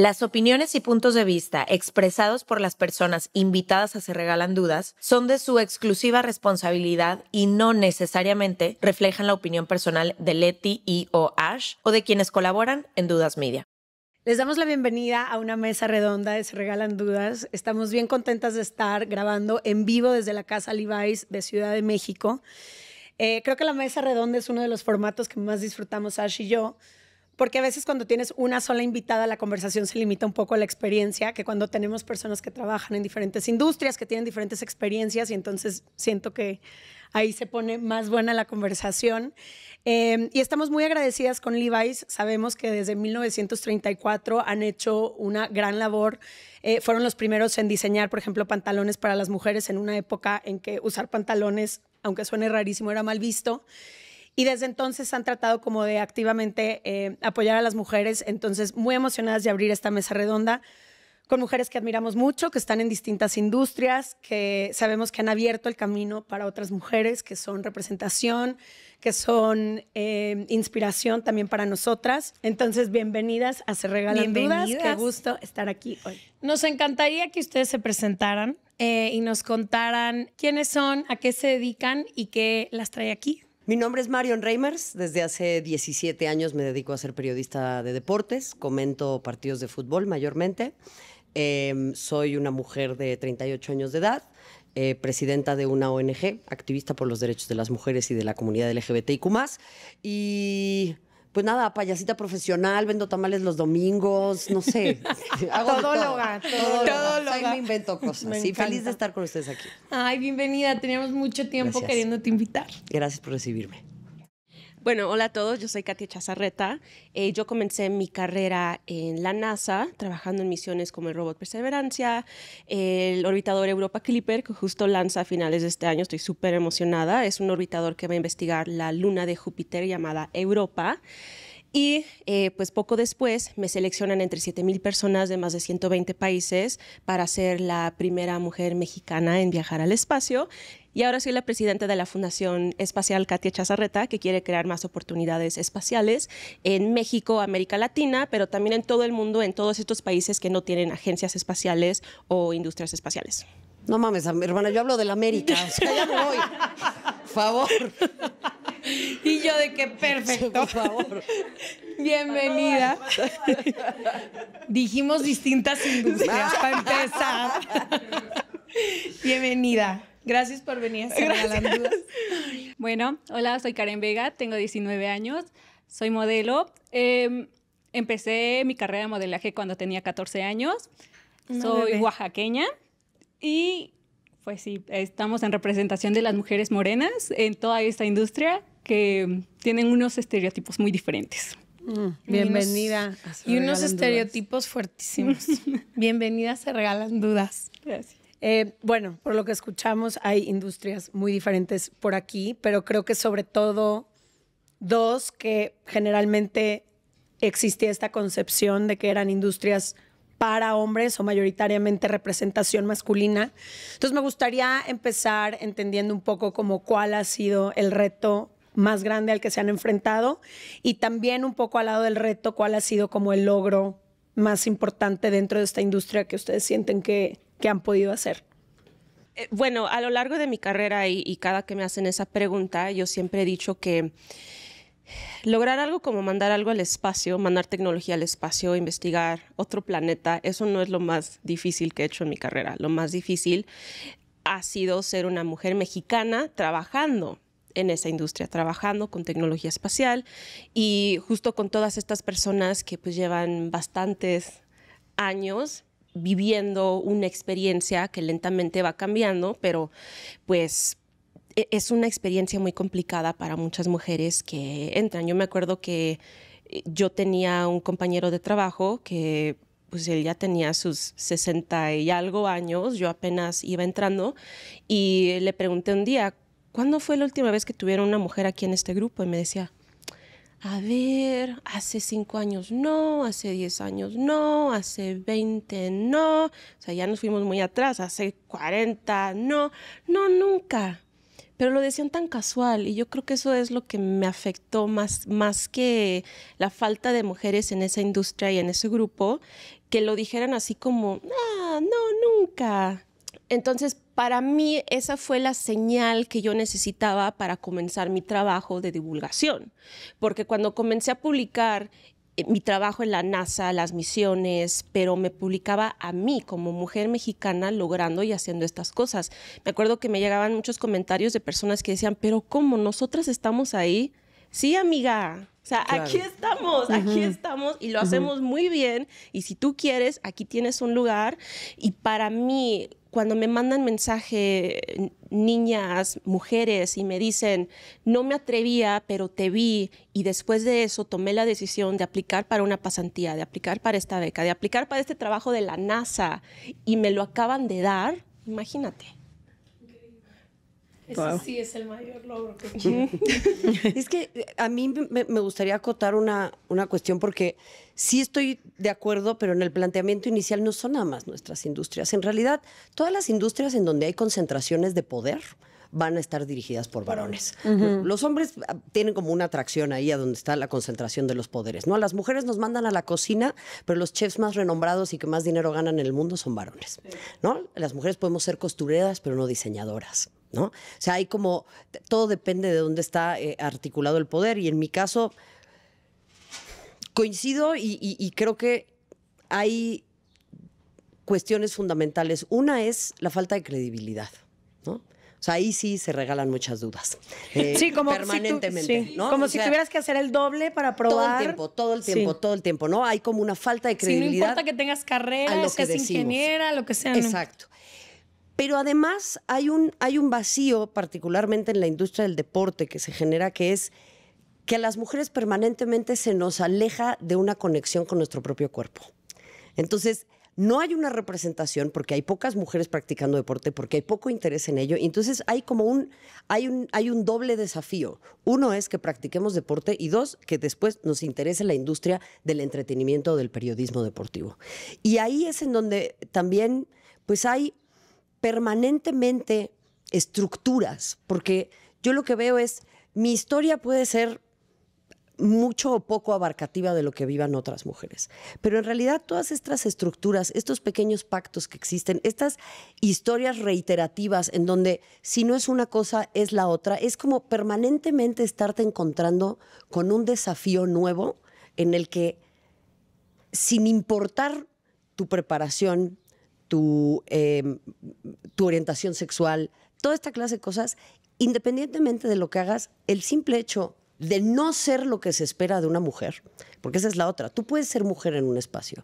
Las opiniones y puntos de vista expresados por las personas invitadas a Se Regalan Dudas son de su exclusiva responsabilidad y no necesariamente reflejan la opinión personal de Leti y o Ash o de quienes colaboran en Dudas Media. Les damos la bienvenida a una mesa redonda de Se Regalan Dudas. Estamos bien contentas de estar grabando en vivo desde la Casa Levi's de Ciudad de México. Eh, creo que la mesa redonda es uno de los formatos que más disfrutamos Ash y yo, porque a veces cuando tienes una sola invitada, la conversación se limita un poco a la experiencia, que cuando tenemos personas que trabajan en diferentes industrias, que tienen diferentes experiencias, y entonces siento que ahí se pone más buena la conversación. Em, y estamos muy agradecidas con Levi's. Sabemos que desde 1934 han hecho una gran labor. Eh, fueron los primeros en diseñar, por ejemplo, pantalones para las mujeres en una época en que usar pantalones, aunque suene rarísimo, era mal visto y desde entonces han tratado como de activamente eh, apoyar a las mujeres. Entonces, muy emocionadas de abrir esta mesa redonda con mujeres que admiramos mucho, que están en distintas industrias, que sabemos que han abierto el camino para otras mujeres, que son representación, que son eh, inspiración también para nosotras. Entonces, bienvenidas a Se Regalan Dudas. Qué gusto estar aquí hoy. Nos encantaría que ustedes se presentaran eh, y nos contaran quiénes son, a qué se dedican y qué las trae aquí. Mi nombre es Marion Reimers. Desde hace 17 años me dedico a ser periodista de deportes. Comento partidos de fútbol mayormente. Em, soy una mujer de 38 años de edad, eh, presidenta de una ONG, activista por los derechos de las mujeres y de la comunidad LGBTIQ. Y pues nada, payasita profesional, vendo tamales los domingos, no sé. todóloga, Ahí me invento cosas. sí, feliz de estar con ustedes aquí. Ay, bienvenida. Teníamos mucho tiempo queriéndote invitar. Gracias por recibirme. Bueno, hola a todos, yo soy Katia Chazarreta. Eh, yo comencé mi carrera en la NASA, trabajando en misiones como el robot Perseverancia, el orbitador Europa Clipper, que justo lanza a finales de este año, estoy súper emocionada. Es un orbitador que va a investigar la luna de Júpiter llamada Europa. Y eh, pues poco después me seleccionan entre 7.000 personas de más de 120 países para ser la primera mujer mexicana en viajar al espacio. Y ahora soy la presidenta de la Fundación Espacial Katia Chazarreta, que quiere crear más oportunidades espaciales en México, América Latina, pero también en todo el mundo, en todos estos países que no tienen agencias espaciales o industrias espaciales. No mames, hermana, yo hablo de la América, o Favor. Y yo de qué, perfecto. Por favor. Bienvenida. Dijimos distintas industrias para empezar. Bienvenida. Gracias por venir a Bueno, hola, soy Karen Vega, tengo 19 años, soy modelo. Em, empecé mi carrera de modelaje cuando tenía 14 años. soy oaxaqueña y pues sí, estamos en representación de las mujeres morenas en toda esta industria que tienen unos estereotipos muy diferentes. Mm, bienvenida. Y unos, estereotipos fuertísimos. Bienvenida se regalan dudas. Gracias. Eh, bueno, por lo que escuchamos, hay industrias muy diferentes por aquí, pero creo que sobre todo dos que generalmente existía esta concepción de que eran industrias para hombres o mayoritariamente representación masculina. Entonces me gustaría empezar entendiendo un poco como cuál ha sido el reto más grande al que se han enfrentado y también un poco al lado del reto cuál ha sido como el logro más importante dentro de esta industria que ustedes sienten que, que han podido hacer? Eh, bueno, a lo largo de mi carrera y, cada que me hacen esa pregunta, yo siempre he dicho que lograr algo como mandar algo al espacio, mandar tecnología al espacio, investigar otro planeta, eso no es lo más difícil que he hecho en mi carrera. Lo más difícil ha sido ser una mujer mexicana trabajando en esa industria, trabajando con tecnología espacial y justo con todas estas personas que pues llevan bastantes años viviendo una experiencia que lentamente va cambiando, pero pues e-, es una experiencia muy complicada para muchas mujeres que entran. Yo me acuerdo que eh, yo tenía un compañero de trabajo que pues él ya tenía sus 60 y algo años, yo apenas iba entrando y le pregunté un día, ¿cuándo fue la última vez que tuvieron una mujer aquí en este grupo? Y me decía, a ver, hace cinco años no, hace diez años no, hace 20 no, o sea, ya nos fuimos muy atrás, hace 40 no, no, nunca. Pero lo decían tan casual y yo creo que eso es lo que me afectó más, más que la falta de mujeres en esa industria y en ese grupo, que lo dijeran así como, ah, no, nunca. Entonces, para mí esa fue la señal que yo necesitaba para comenzar mi trabajo de divulgación, porque cuando comencé a publicar eh, mi trabajo en la NASA, las misiones, pero me publicaba a mí como mujer mexicana logrando y haciendo estas cosas. Me acuerdo que me llegaban muchos comentarios de personas que decían, pero ¿cómo nosotras estamos ahí? Sí, amiga. O sea, aquí estamos, aquí estamos y lo hacemos muy bien. Y si tú quieres, aquí tienes un lugar. Y para mí, cuando me mandan mensaje niñas, mujeres, y me dicen, no me atrevía, pero te vi, y después de eso tomé la decisión de aplicar para una pasantía, de aplicar para esta beca, de aplicar para este trabajo de la NASA, y me lo acaban de dar, imagínate sí es el mayor logro que Es que eh, a mí me, gustaría acotar una, cuestión porque sí estoy de acuerdo, pero en el planteamiento inicial no son nada más nuestras industrias. En realidad, todas las industrias en donde hay concentraciones de poder, van a estar dirigidas por varones. Los hombres ah, tienen como una atracción ahí a donde está la concentración de los poderes, ¿no? Las mujeres nos mandan a la cocina, pero los chefs más renombrados y que más dinero ganan en el mundo son varones, ¿no? Las mujeres podemos ser costureras, pero no diseñadoras. ¿no? O sea, hay como, todo depende de dónde está eh, articulado el poder y en mi caso coincido y, creo que hay cuestiones fundamentales. Una es la falta de credibilidad, ¿no? O sea, ahí sí se regalan muchas dudas. Eh, sí, como permanentemente. Si Como si tuvieras que hacer el doble para probar. Todo el tiempo, todo el tiempo, todo el tiempo, ¿no? Hay como una falta de credibilidad. Sí, no importa que tengas carrera, seas ingeniera, lo que sea. Exacto. Pero además hay un, hay un vacío, particularmente en la industria del deporte, que se genera, que es que a las mujeres permanentemente se nos aleja de una conexión con nuestro propio cuerpo. Entonces, no hay una representación porque hay pocas mujeres practicando deporte, porque hay poco interés en ello. Entonces hay como un hay, un, hay un doble desafío. Uno es que practiquemos deporte y dos, que después nos interese la industria del entretenimiento o del periodismo deportivo. Y ahí es en donde también pues hay permanentemente estructuras, porque yo lo que veo es, mi historia puede ser mucho o poco abarcativa de lo que vivan otras mujeres. Pero en realidad todas estas estructuras, estos pequeños pactos que existen, estas historias reiterativas en donde si no es una cosa es la otra, es como permanentemente estarte encontrando con un desafío nuevo en el que sin importar tu preparación, Em, tu, orientación sexual, toda esta clase de cosas, independientemente de lo que hagas, el simple hecho de no ser lo que se espera de una mujer, porque esa es la otra, tú puedes ser mujer en un espacio,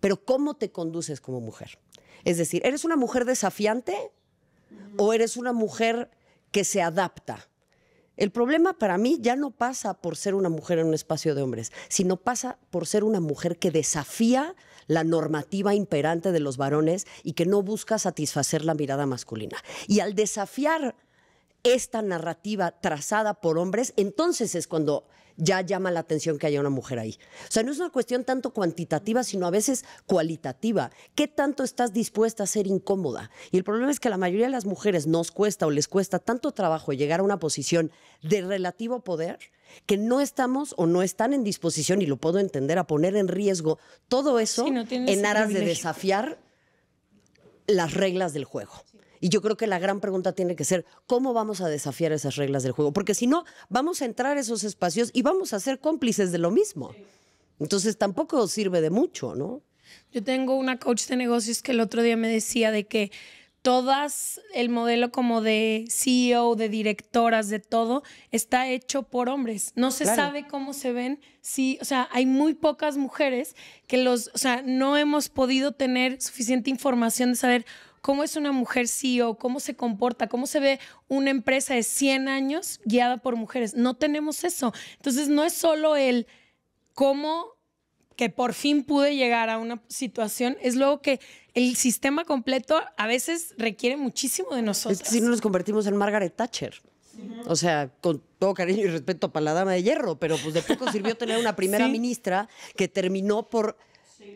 pero ¿cómo te conduces como mujer? Es decir, ¿eres una mujer desafiante o eres una mujer que se adapta? El problema para mí ya no pasa por ser una mujer en un espacio de hombres, sino pasa por ser una mujer que desafía la normativa imperante de los varones y que no busca satisfacer la mirada masculina. Y al desafiar esta narrativa trazada por hombres, entonces es cuando ya llama la atención que haya una mujer ahí. O sea, no es una cuestión tanto cuantitativa, sino a veces cualitativa. ¿Qué tanto estás dispuesta a ser incómoda? Y el problema es que a la mayoría de las mujeres nos cuesta o les cuesta tanto trabajo llegar a una posición de relativo poder que no estamos o no están en disposición, y lo puedo entender, a poner en riesgo todo eso en aras de desafiar las reglas del juego. Y yo creo que la gran pregunta tiene que ser cómo vamos a desafiar esas reglas del juego, porque si no, vamos a entrar a esos espacios y vamos a ser cómplices de lo mismo. Entonces tampoco sirve de mucho, ¿no? Yo tengo una coach de negocios que el otro día me decía de que todas el modelo como de CEO, de directoras, de todo, está hecho por hombres. No se sabe cómo se ven. Sí, o sea, hay muy pocas mujeres que los, o sea, no hemos podido tener suficiente información de saber cómo es una mujer CEO, cómo se comporta, cómo se ve una empresa de 100 años guiada por mujeres. No tenemos eso. Entonces, no es solo el cómo que por fin pude llegar a una situación, es luego que el sistema completo a veces requiere muchísimo de nosotros. Es que si no nos convertimos en Margaret Thatcher. O sea, con todo cariño y respeto para la dama de hierro, pero pues de poco sirvió tener una primera ministra que terminó por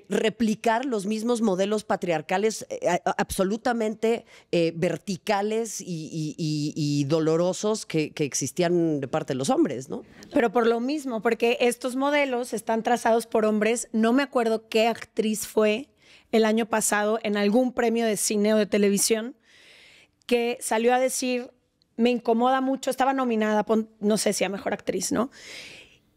replicar los mismos modelos patriarcales eh, absolutamente eh, verticales y, dolorosos que, que, existían de parte de los hombres, ¿no? Pero por lo mismo, porque estos modelos están trazados por hombres. No me acuerdo qué actriz fue el año pasado en algún premio de cine o de televisión que salió a decir, me incomoda mucho, estaba nominada, no sé si a Mejor Actriz, ¿no?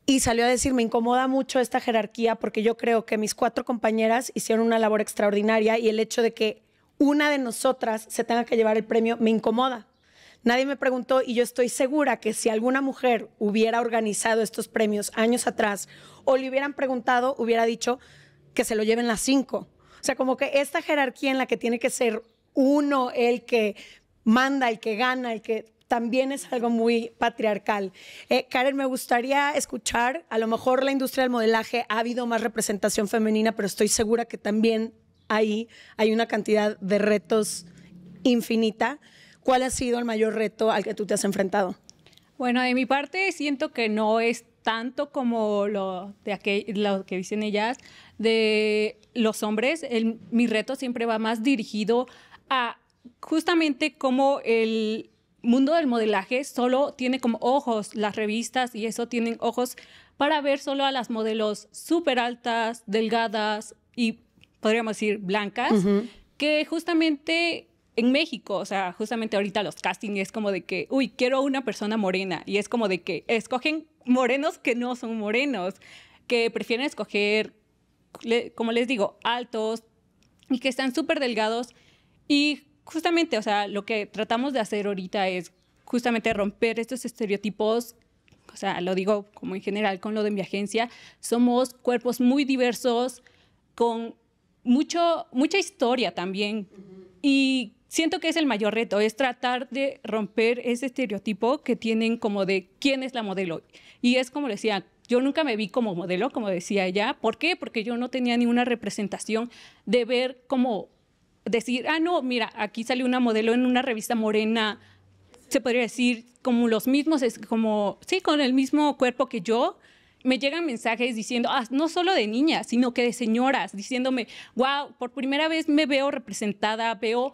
y salió a decir, me incomoda mucho esta jerarquía porque yo creo que mis cuatro compañeras hicieron una labor extraordinaria y el hecho de que una de nosotras se tenga que llevar el premio me incomoda. Nadie me preguntó y yo estoy segura que si alguna mujer hubiera organizado estos premios años atrás o le hubieran preguntado, hubiera dicho que se lo lleven las cinco. O sea, como que esta jerarquía en la que tiene que ser uno el que manda, el que gana, el que también es algo muy patriarcal. Eh, Karen, me gustaría escuchar, a lo mejor la industria del modelaje ha habido más representación femenina, pero estoy segura que también ahí hay una cantidad de retos infinita. ¿Cuál ha sido el mayor reto al que tú te has enfrentado? Bueno, de mi parte siento que no es tanto como lo, de que dicen ellas de los hombres. mi reto siempre va más dirigido a justamente cómo el mundo del modelaje solo tiene como ojos las revistas y eso tienen ojos para ver solo a las modelos súper altas, delgadas y podríamos decir blancas, que justamente en México, o sea, justamente ahorita los castings es como de que, uy, quiero una persona morena y es como de que escogen morenos que no son morenos, que prefieren escoger, como les digo, altos y que están súper delgados y justamente, o sea, lo que tratamos de hacer ahorita es justamente romper estos estereotipos o sea, lo digo como en general con lo de mi agencia, somos cuerpos muy diversos, con mucho, mucha historia también. Y siento que es el mayor reto, es tratar de romper ese estereotipo que tienen como de quién es la modelo. Y es como decía, yo nunca me vi como modelo, como decía ella. ¿Por qué? Porque yo no tenía ninguna representación de ver como decir, ah, no, mira, aquí salió una modelo en una revista morena, se podría decir, como los mismos, es como, sí, con el mismo cuerpo que yo, me llegan mensajes diciendo, ah, no solo de niñas, sino que de señoras, diciéndome, wow, por primera vez me veo representada, veo,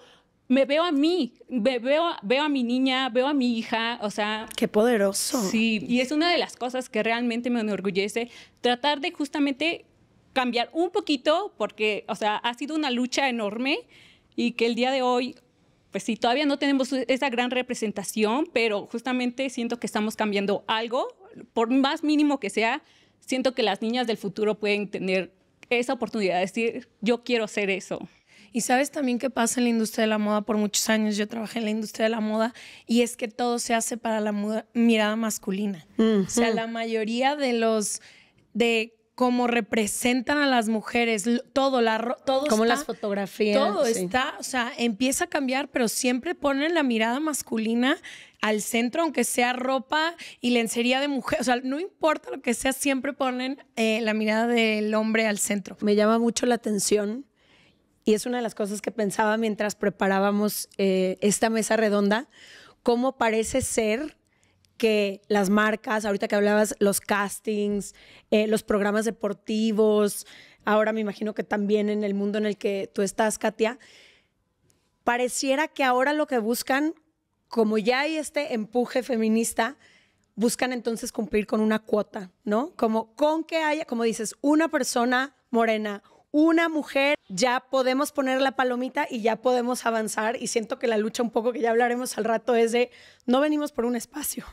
me veo a mí, veo, veo a mi niña, veo a mi hija, o sea... Qué poderoso. Sí, y es una de las cosas que realmente me enorgullece, tratar de justamente cambiar un poquito porque, o sea, ha sido una lucha enorme y que el día de hoy, pues sí, todavía no tenemos esa gran representación, pero justamente siento que estamos cambiando algo, por más mínimo que sea, siento que las niñas del futuro pueden tener esa oportunidad de decir, yo quiero hacer eso. Y sabes también qué pasa en la industria de la moda. Por muchos años yo trabajé en la industria de la moda y es que todo se hace para la mirada masculina. O sea, la mayoría de los de cómo representan a las mujeres, todo, la, todo Como las fotografías. Todo está, o sea, empieza a cambiar, pero siempre ponen la mirada masculina al centro, aunque sea ropa y lencería de mujer, o sea, no importa lo que sea, siempre ponen eh, la mirada del hombre al centro. Me llama mucho la atención y es una de las cosas que pensaba mientras preparábamos eh, esta mesa redonda, cómo parece ser que las marcas, ahorita que hablabas, los castings, eh, los programas deportivos, ahora me imagino que también en el mundo en el que tú estás, Katia, pareciera que ahora lo que buscan, como ya hay este empuje feminista, buscan entonces cumplir con una cuota, ¿no? Como con que haya, como dices, una persona morena, una mujer, ya podemos poner la palomita y ya podemos avanzar. Y siento que la lucha un poco que ya hablaremos al rato es de no venimos por un espacio.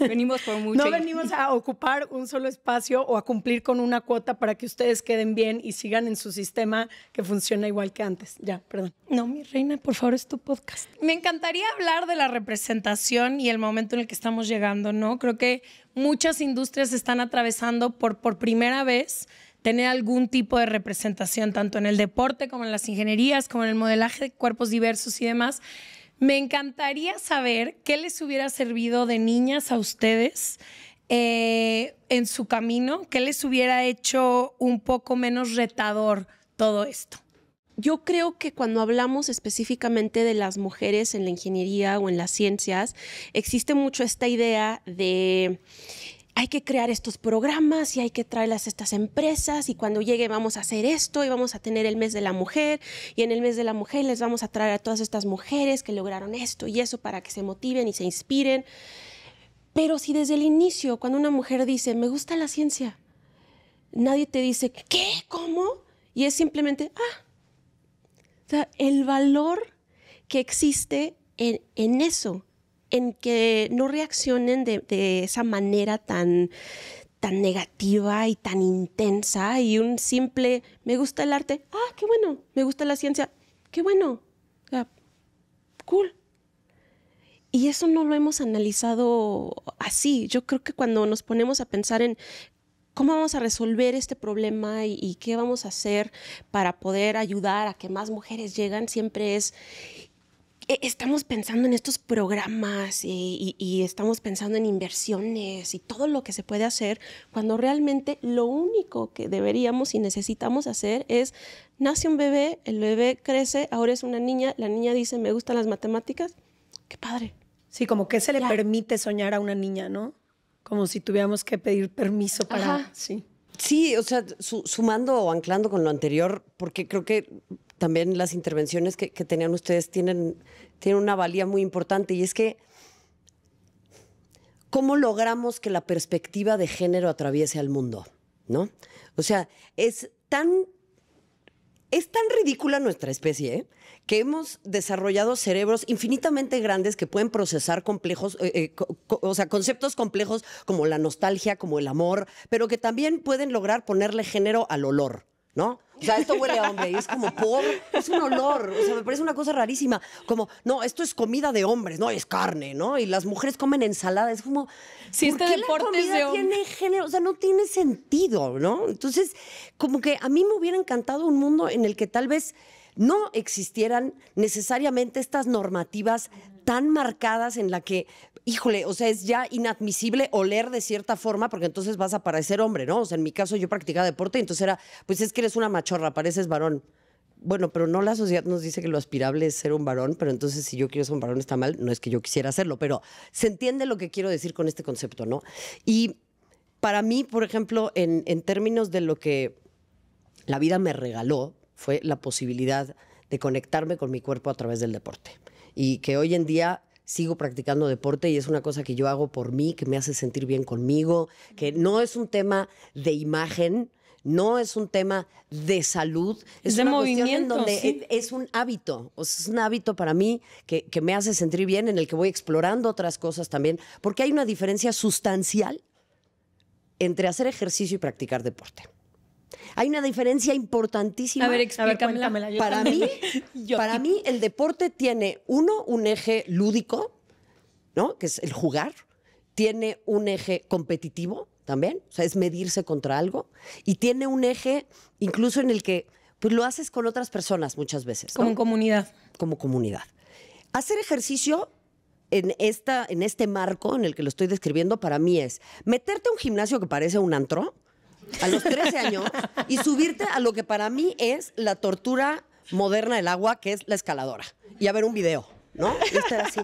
Venimos por mucho. no venimos a ocupar un solo espacio o a cumplir con una cuota para que ustedes queden bien y sigan en su sistema que funciona igual que antes. Ya, perdón. No, mi reina, por favor, es tu podcast. Me encantaría hablar de la representación y el momento en el que estamos llegando, ¿no? Creo que muchas industrias están atravesando por, por primera vez tener algún tipo de representación, tanto en el deporte como en las ingenierías, como en el modelaje de cuerpos diversos y demás. Me encantaría saber qué les hubiera servido de niñas a ustedes eh, en su camino, qué les hubiera hecho un poco menos retador todo esto. Yo creo que cuando hablamos específicamente de las mujeres en la ingeniería o en las ciencias, existe mucho esta idea de hay que crear estos programas y hay que traerlas a estas empresas y cuando llegue vamos a hacer esto y vamos a tener el mes de la mujer y en el mes de la mujer les vamos a traer a todas estas mujeres que lograron esto y eso para que se motiven y se inspiren. Pero si desde el inicio, cuando una mujer dice, me gusta la ciencia, nadie te dice, ¿qué? ¿Cómo? Y es simplemente, ah, o sea, el valor que existe en, en eso en que no reaccionen de, esa manera tan, tan negativa y tan intensa y un simple me gusta el arte, ah, qué bueno, me gusta la ciencia, qué bueno, cool. Y eso no lo hemos analizado así. Yo creo que cuando nos ponemos a pensar en cómo vamos a resolver este problema y, y qué vamos a hacer para poder ayudar a que más mujeres lleguen, siempre es, eh, estamos pensando en estos programas y, estamos pensando en inversiones y todo lo que se puede hacer, cuando realmente lo único que deberíamos y necesitamos hacer es, nace un bebé, el bebé crece, ahora es una niña, la niña dice, me gustan las matemáticas, qué padre. Sí, como que se le permite soñar a una niña, ¿no? Como si tuviéramos que pedir permiso para... Sí. Sí, o sea, sumando o anclando con lo anterior, porque creo que también las intervenciones que, tenían ustedes tienen, una valía muy importante y es que ¿cómo logramos que la perspectiva de género atraviese al mundo? ¿No? O sea, es tan. Es tan ridícula nuestra especie ¿eh? que hemos desarrollado cerebros infinitamente grandes que pueden procesar complejos, eh, eh, o sea, conceptos complejos como la nostalgia, como el amor, pero que también pueden lograr ponerle género al olor, ¿no? O sea, esto huele a hombre. es como, por. Es un olor. O sea, me parece una cosa rarísima. Como, no, esto es comida de hombres, no, es carne, ¿no? Y las mujeres comen ensalada. Es como. Si este deporte la comida tiene género? O sea, no tiene sentido, ¿no? Entonces, como que a mí me hubiera encantado un mundo en el que tal vez no existieran necesariamente estas normativas tan marcadas en la que híjole, o sea, es ya inadmisible oler de cierta forma porque entonces vas a parecer hombre, ¿no? O sea, en mi caso yo practicaba deporte y entonces era, pues es que eres una machorra, pareces varón. Bueno, pero no la sociedad nos dice que lo aspirable es ser un varón, pero entonces si yo quiero ser un varón está mal, no es que yo quisiera hacerlo, pero se entiende lo que quiero decir con este concepto, ¿no? Y para mí, por ejemplo, en, en términos de lo que la vida me regaló, fue la posibilidad de conectarme con mi cuerpo a través del deporte. Y que hoy en día sigo practicando deporte y es una cosa que yo hago por mí, que me hace sentir bien conmigo, que no es un tema de imagen, no es un tema de salud, es es, un hábito, o es un hábito para mí que me hace sentir bien, en el que voy explorando otras cosas también, porque hay una diferencia sustancial entre hacer ejercicio y practicar deporte. Hay una diferencia importantísima. A ver, explícamela. Para mí, para mí el deporte tiene uno un eje lúdico, ¿no? Que es el jugar. Tiene un eje competitivo también, o sea, es medirse contra algo y tiene un eje incluso en el que pues lo haces con otras personas muchas veces. Como comunidad. Como comunidad. Hacer ejercicio en, esta, en este marco en el que lo estoy describiendo para mí es meterte a un gimnasio que parece un antro, a los 13 años y subirte a lo que para mí es la tortura moderna del agua, que es la escaladora, y a ver un video, ¿no? Y así.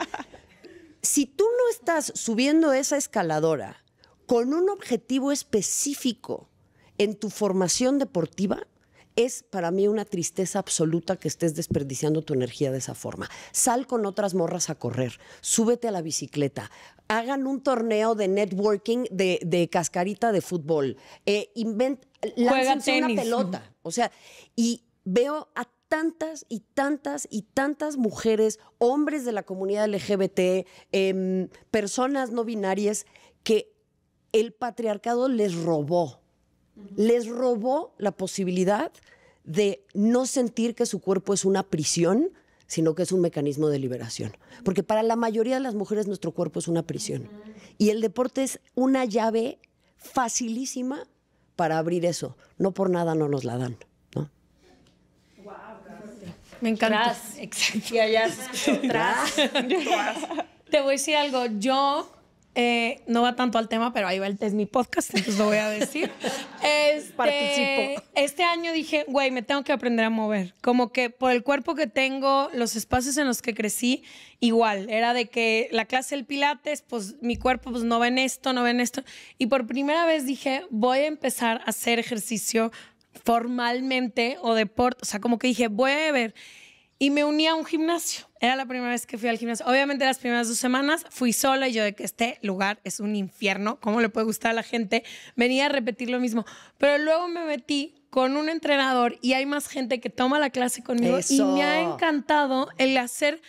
Si tú no estás subiendo esa escaladora con un objetivo específico en tu formación deportiva, es para mí una tristeza absoluta que estés desperdiciando tu energía de esa forma. Sal con otras morras a correr, súbete a la bicicleta, hagan un torneo de networking de, cascarita de fútbol, eh, invent, una pelota. O sea, y veo a tantas y tantas y tantas mujeres, hombres de la comunidad LGBT, em, personas no binarias, que el patriarcado les robó les robó la posibilidad de no sentir que su cuerpo es una prisión, sino que es un mecanismo de liberación. Porque para la mayoría de las mujeres nuestro cuerpo es una prisión. Y el deporte es una llave facilísima para abrir eso. No por nada no nos la dan. ¿no? Me encanta. Exacto. Y allá Te voy a decir algo. Yo eh, no va tanto al tema, pero ahí va el, test, mi podcast, entonces lo voy a decir. este, este año dije, güey, me tengo que aprender a mover. Como que por el cuerpo que tengo, los espacios en los que crecí, igual. Era de que la clase del Pilates, pues mi cuerpo pues, no ven esto, no ven esto. Y por primera vez dije, voy a empezar a hacer ejercicio formalmente o deporte. O sea, como que dije, voy a ver y me uní a un gimnasio. Era la primera vez que fui al gimnasio. Obviamente las primeras dos semanas fui sola y yo de que este lugar es un infierno, ¿cómo le puede gustar a la gente? Venía a repetir lo mismo, pero luego me metí con un entrenador y hay más gente que toma la clase conmigo y me ha encantado el hacer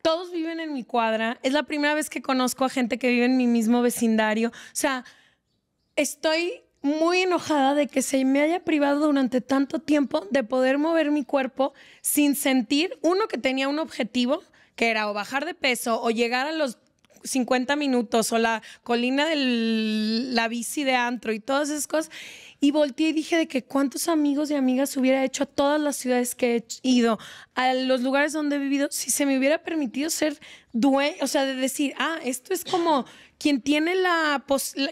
todos viven en mi cuadra, es la primera vez que conozco a gente que vive en mi mismo vecindario, o sea, estoy muy enojada de que se me haya privado durante tanto tiempo de poder mover mi cuerpo sin sentir, uno, que tenía un objetivo, que era o bajar de peso o llegar a los 50 minutos o la colina de la bici de antro y todas esas cosas. Y volteé y dije de que cuántos amigos y amigas hubiera hecho a todas las ciudades que he ido, a los lugares donde he vivido, si se me hubiera permitido ser dueño, o sea, de decir, ah, esto es como quien tiene la,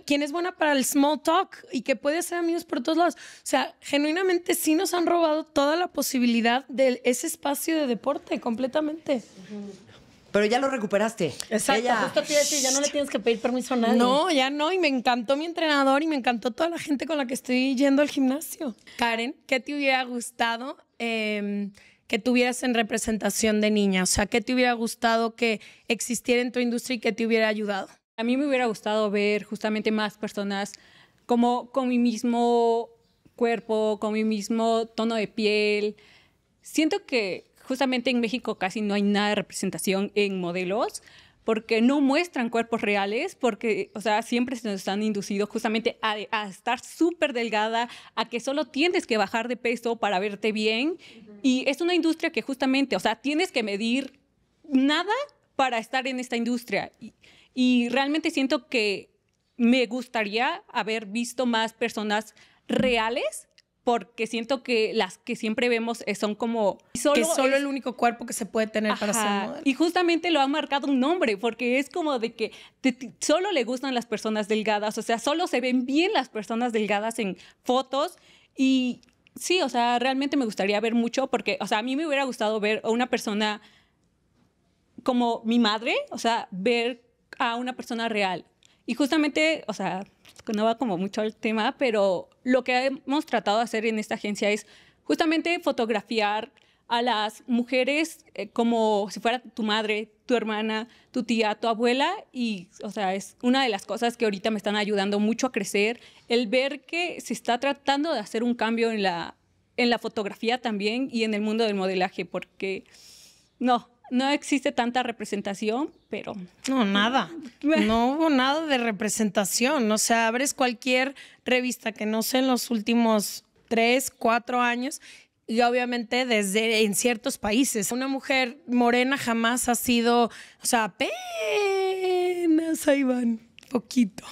quien es buena para el small talk y que puede hacer amigos por todos lados. O sea, genuinamente sí nos han robado toda la posibilidad de ese espacio de deporte completamente. Pero ya lo recuperaste. Exacto. Justo te decir, ya no le tienes que pedir permiso a nadie. No, ya no. Y me encantó mi entrenador y me encantó toda la gente con la que estoy yendo al gimnasio. Karen, ¿qué te hubiera gustado em, que tuvieras en representación de niña? O sea, ¿qué te hubiera gustado que existiera en tu industria y que te hubiera ayudado? A mí me hubiera gustado ver justamente más personas como con mi mismo cuerpo, con mi mismo tono de piel. Siento que justamente en México casi no hay nada de representación en modelos porque no muestran cuerpos reales, porque, o sea, siempre se nos están inducidos justamente a, estar súper delgada, a que solo tienes que bajar de peso para verte bien. Y es una industria que justamente, o sea, tienes que medir nada para estar en esta industria. Y realmente siento que me gustaría haber visto más personas reales porque siento que las que siempre vemos eh, son como solo que solo el único cuerpo que se puede tener para ser modelo. Y justamente lo ha marcado un nombre, porque es como de que solo le gustan las personas delgadas, o sea, solo se ven bien las personas delgadas en fotos y sí, o sea, realmente me gustaría ver mucho porque, o sea, a mí me hubiera gustado ver a una persona como mi madre, o sea, ver a una persona real. Y justamente, o sea, no va como mucho al tema, pero lo que hemos tratado de hacer en esta agencia es justamente fotografiar a las mujeres eh, como si fuera tu madre, tu hermana, tu tía, tu abuela y, o sea, es una de las cosas que ahorita me están ayudando mucho a crecer, el ver que se está tratando de hacer un cambio en la, en la fotografía también y en el mundo del modelaje, porque no, no existe tanta representación, pero... No, nada. No hubo nada de representación. O sea, abres cualquier revista que no sé en los últimos tres, cuatro años y obviamente desde en ciertos países. Una mujer morena jamás ha sido, o sea, apenas ahí van, poquito.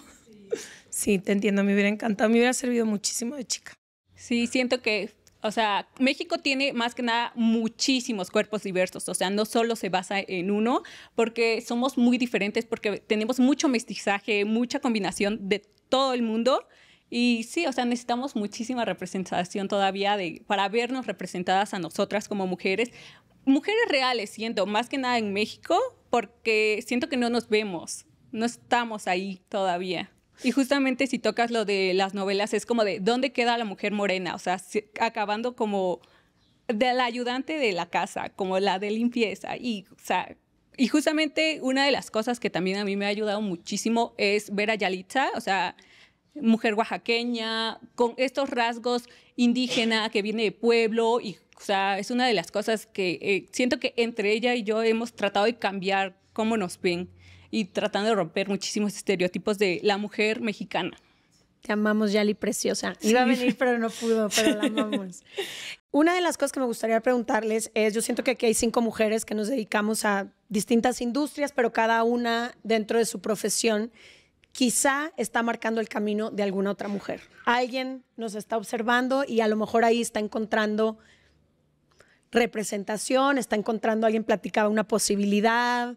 Sí, te entiendo, me hubiera encantado, me hubiera servido muchísimo de chica. Sí, siento que o sea, México tiene más que nada muchísimos cuerpos diversos, o sea, no solo se basa en uno, porque somos muy diferentes, porque tenemos mucho mestizaje, mucha combinación de todo el mundo. Y sí, o sea, necesitamos muchísima representación todavía de, para vernos representadas a nosotras como mujeres, mujeres reales, siento, más que nada en México, porque siento que no nos vemos, no estamos ahí todavía. Y justamente si tocas lo de las novelas, es como de dónde queda la mujer morena, o sea, acabando como de la ayudante de la casa, como la de limpieza. Y, o sea, y justamente una de las cosas que también a mí me ha ayudado muchísimo es ver a Yalitza, o sea, mujer oaxaqueña, con estos rasgos indígena que viene de pueblo y o sea, es una de las cosas que eh, siento que entre ella y yo hemos tratado de cambiar cómo nos ven y tratando de romper muchísimos este estereotipos de la mujer mexicana. Te amamos, Yali, preciosa. Iba a venir, pero no pudo, pero la amamos. Una de las cosas que me gustaría preguntarles es, yo siento que aquí hay cinco mujeres que nos dedicamos a distintas industrias, pero cada una dentro de su profesión quizá está marcando el camino de alguna otra mujer. Alguien nos está observando y a lo mejor ahí está encontrando representación, está encontrando, alguien platicaba una posibilidad,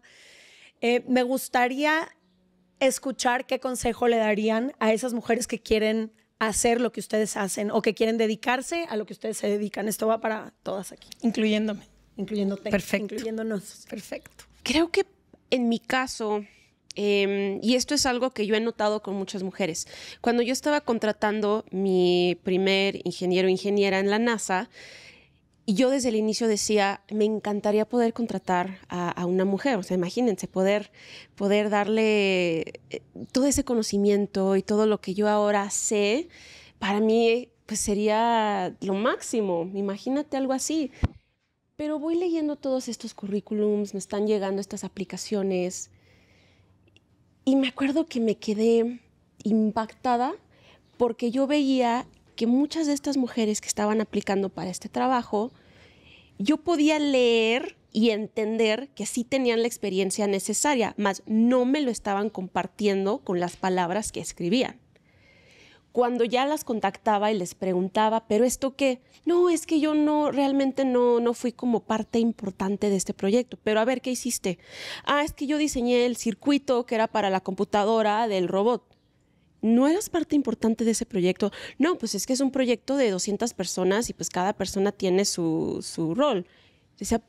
eh, me gustaría escuchar qué consejo le darían a esas mujeres que quieren hacer lo que ustedes hacen o que quieren dedicarse a lo que ustedes se dedican. Esto va para todas aquí. Incluyéndome. Incluyéndote. Perfecto. Incluyéndonos. Perfecto. Creo que en mi caso, em, y esto es algo que yo he notado con muchas mujeres. Cuando yo estaba contratando mi primer ingeniero ingeniera en la NASA, y yo desde el inicio decía, me encantaría poder contratar a, una mujer, o sea, imagínense, poder, poder darle eh, todo ese conocimiento y todo lo que yo ahora sé, para mí pues sería lo máximo, imagínate algo así. Pero voy leyendo todos estos currículums, me están llegando estas aplicaciones y me acuerdo que me quedé impactada porque yo veía que muchas de estas mujeres que estaban aplicando para este trabajo, yo podía leer y entender que sí tenían la experiencia necesaria, mas no me lo estaban compartiendo con las palabras que escribían. Cuando ya las contactaba y les preguntaba, pero esto qué, no, es que yo no, realmente no, no fui como parte importante de este proyecto, pero a ver, ¿qué hiciste? Ah, es que yo diseñé el circuito que era para la computadora del robot no eras parte importante de ese proyecto. No, pues es que es un proyecto de 200 personas y pues cada persona tiene su, su rol. sea,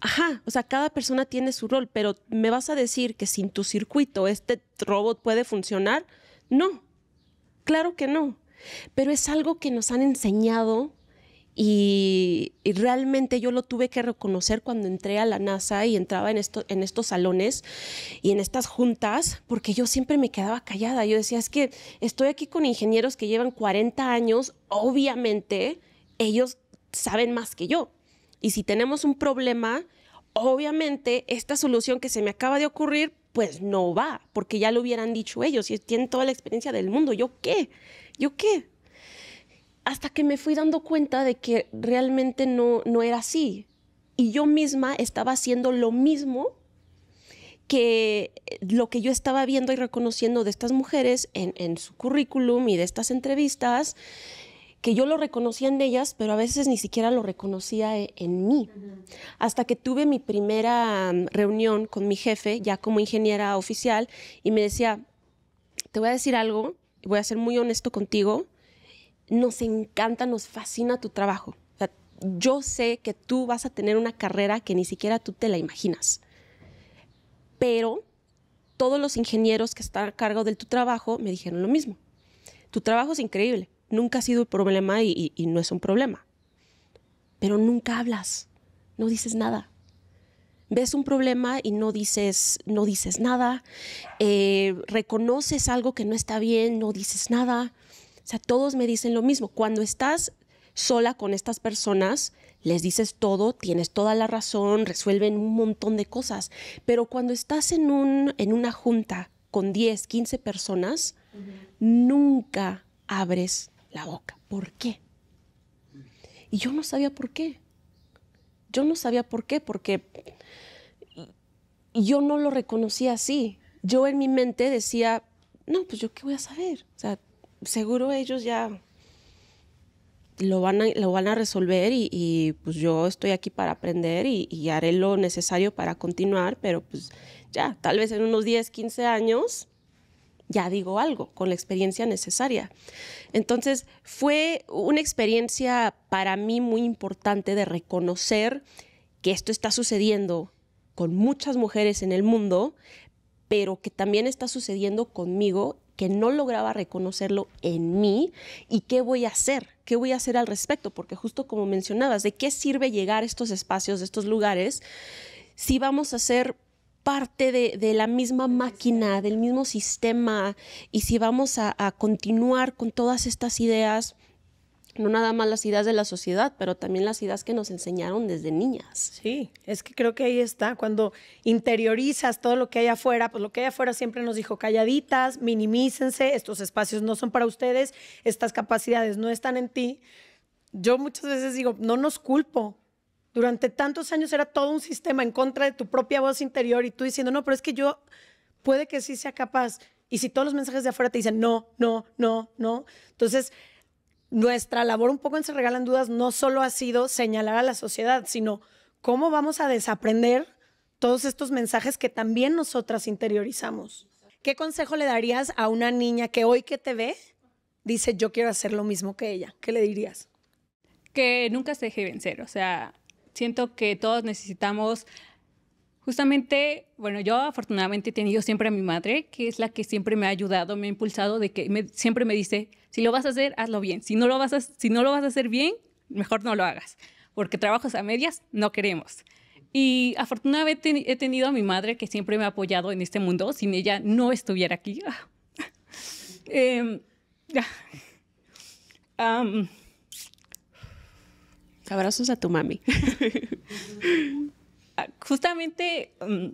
ajá, o sea, cada persona tiene su rol, pero ¿me vas a decir que sin tu circuito este robot puede funcionar? No, claro que no. Pero es algo que nos han enseñado y, realmente yo lo tuve que reconocer cuando entré a la NASA y entraba en, en estos salones y en estas juntas, porque yo siempre me quedaba callada. Yo decía, es que estoy aquí con ingenieros que llevan 40 años, obviamente ellos saben más que yo. Y si tenemos un problema, obviamente esta solución que se me acaba de ocurrir, pues no va, porque ya lo hubieran dicho ellos y tienen toda la experiencia del mundo. ¿Yo qué? ¿Yo qué? hasta que me fui dando cuenta de que realmente no, no era así. Y yo misma estaba haciendo lo mismo que lo que yo estaba viendo y reconociendo de estas mujeres en, su currículum y de estas entrevistas, que yo lo reconocía en ellas, pero a veces ni siquiera lo reconocía e, en, mí. Hasta que tuve mi primera mm, reunión con mi jefe, ya como ingeniera oficial, y me decía, te voy a decir algo, voy a ser muy honesto contigo, nos encanta, nos fascina tu trabajo. yo sé que tú vas a tener una carrera que ni siquiera tú te la imaginas. Pero todos los ingenieros que están a cargo de tu trabajo me dijeron lo mismo. Tu trabajo es increíble, nunca ha sido un problema y, no es un problema. Pero nunca hablas, no dices nada. Ves un problema y no dices, no dices nada. Eh, reconoces algo que no está bien, no dices nada o sea, todos me dicen lo mismo. Cuando estás sola con estas personas, les dices todo, tienes toda la razón, resuelven un montón de cosas. Pero cuando estás en, un, en una junta con 10, 15 personas, nunca abres la boca. ¿Por qué? Y yo no sabía por qué. Yo no sabía por qué, porque yo no lo reconocía así. Yo en mi mente decía, no, pues yo qué voy a saber. O sea, seguro ellos ya lo van a, lo van a resolver y, pues yo estoy aquí para aprender y, y, haré lo necesario para continuar, pero pues ya, tal vez en unos 10, 15 años ya digo algo con la experiencia necesaria. Entonces fue una experiencia para mí muy importante de reconocer que esto está sucediendo con muchas mujeres en el mundo, pero que también está sucediendo conmigo que no lograba reconocerlo en mí y qué voy a hacer, qué voy a hacer al respecto, porque justo como mencionabas, ¿de qué sirve llegar a estos espacios, a estos lugares, si vamos a ser parte de, la misma máquina, del mismo sistema, y si vamos a continuar con todas estas ideas no nada más las ideas de la sociedad, pero también las ideas que nos enseñaron desde niñas. Sí, es que creo que ahí está, cuando interiorizas todo lo que hay afuera, pues lo que hay afuera siempre nos dijo calladitas, minimícense, estos espacios no son para ustedes, estas capacidades no están en ti. Yo muchas veces digo, no nos culpo. Durante tantos años era todo un sistema en contra de tu propia voz interior y tú diciendo, no, pero es que yo puede que sí sea capaz. Y si todos los mensajes de afuera te dicen, no, no, no, no, entonces nuestra labor un poco en Se Regalan Dudas no solo ha sido señalar a la sociedad, sino cómo vamos a desaprender todos estos mensajes que también nosotras interiorizamos. ¿Qué consejo le darías a una niña que hoy que te ve dice yo quiero hacer lo mismo que ella? ¿Qué le dirías? Que nunca se deje vencer, o sea, siento que todos necesitamos Justamente, bueno, yo afortunadamente he tenido siempre a mi madre, que es la que siempre me ha ayudado, me ha impulsado, de que siempre me dice, si lo vas a hacer, hazlo bien. Si no, lo vas a, si no lo vas a hacer bien, mejor no lo hagas, porque trabajos a medias no queremos. Y afortunadamente he tenido a mi madre, que siempre me ha apoyado en este mundo. Sin ella no estuviera aquí. Em, Abrazos a tu mami. justamente mm,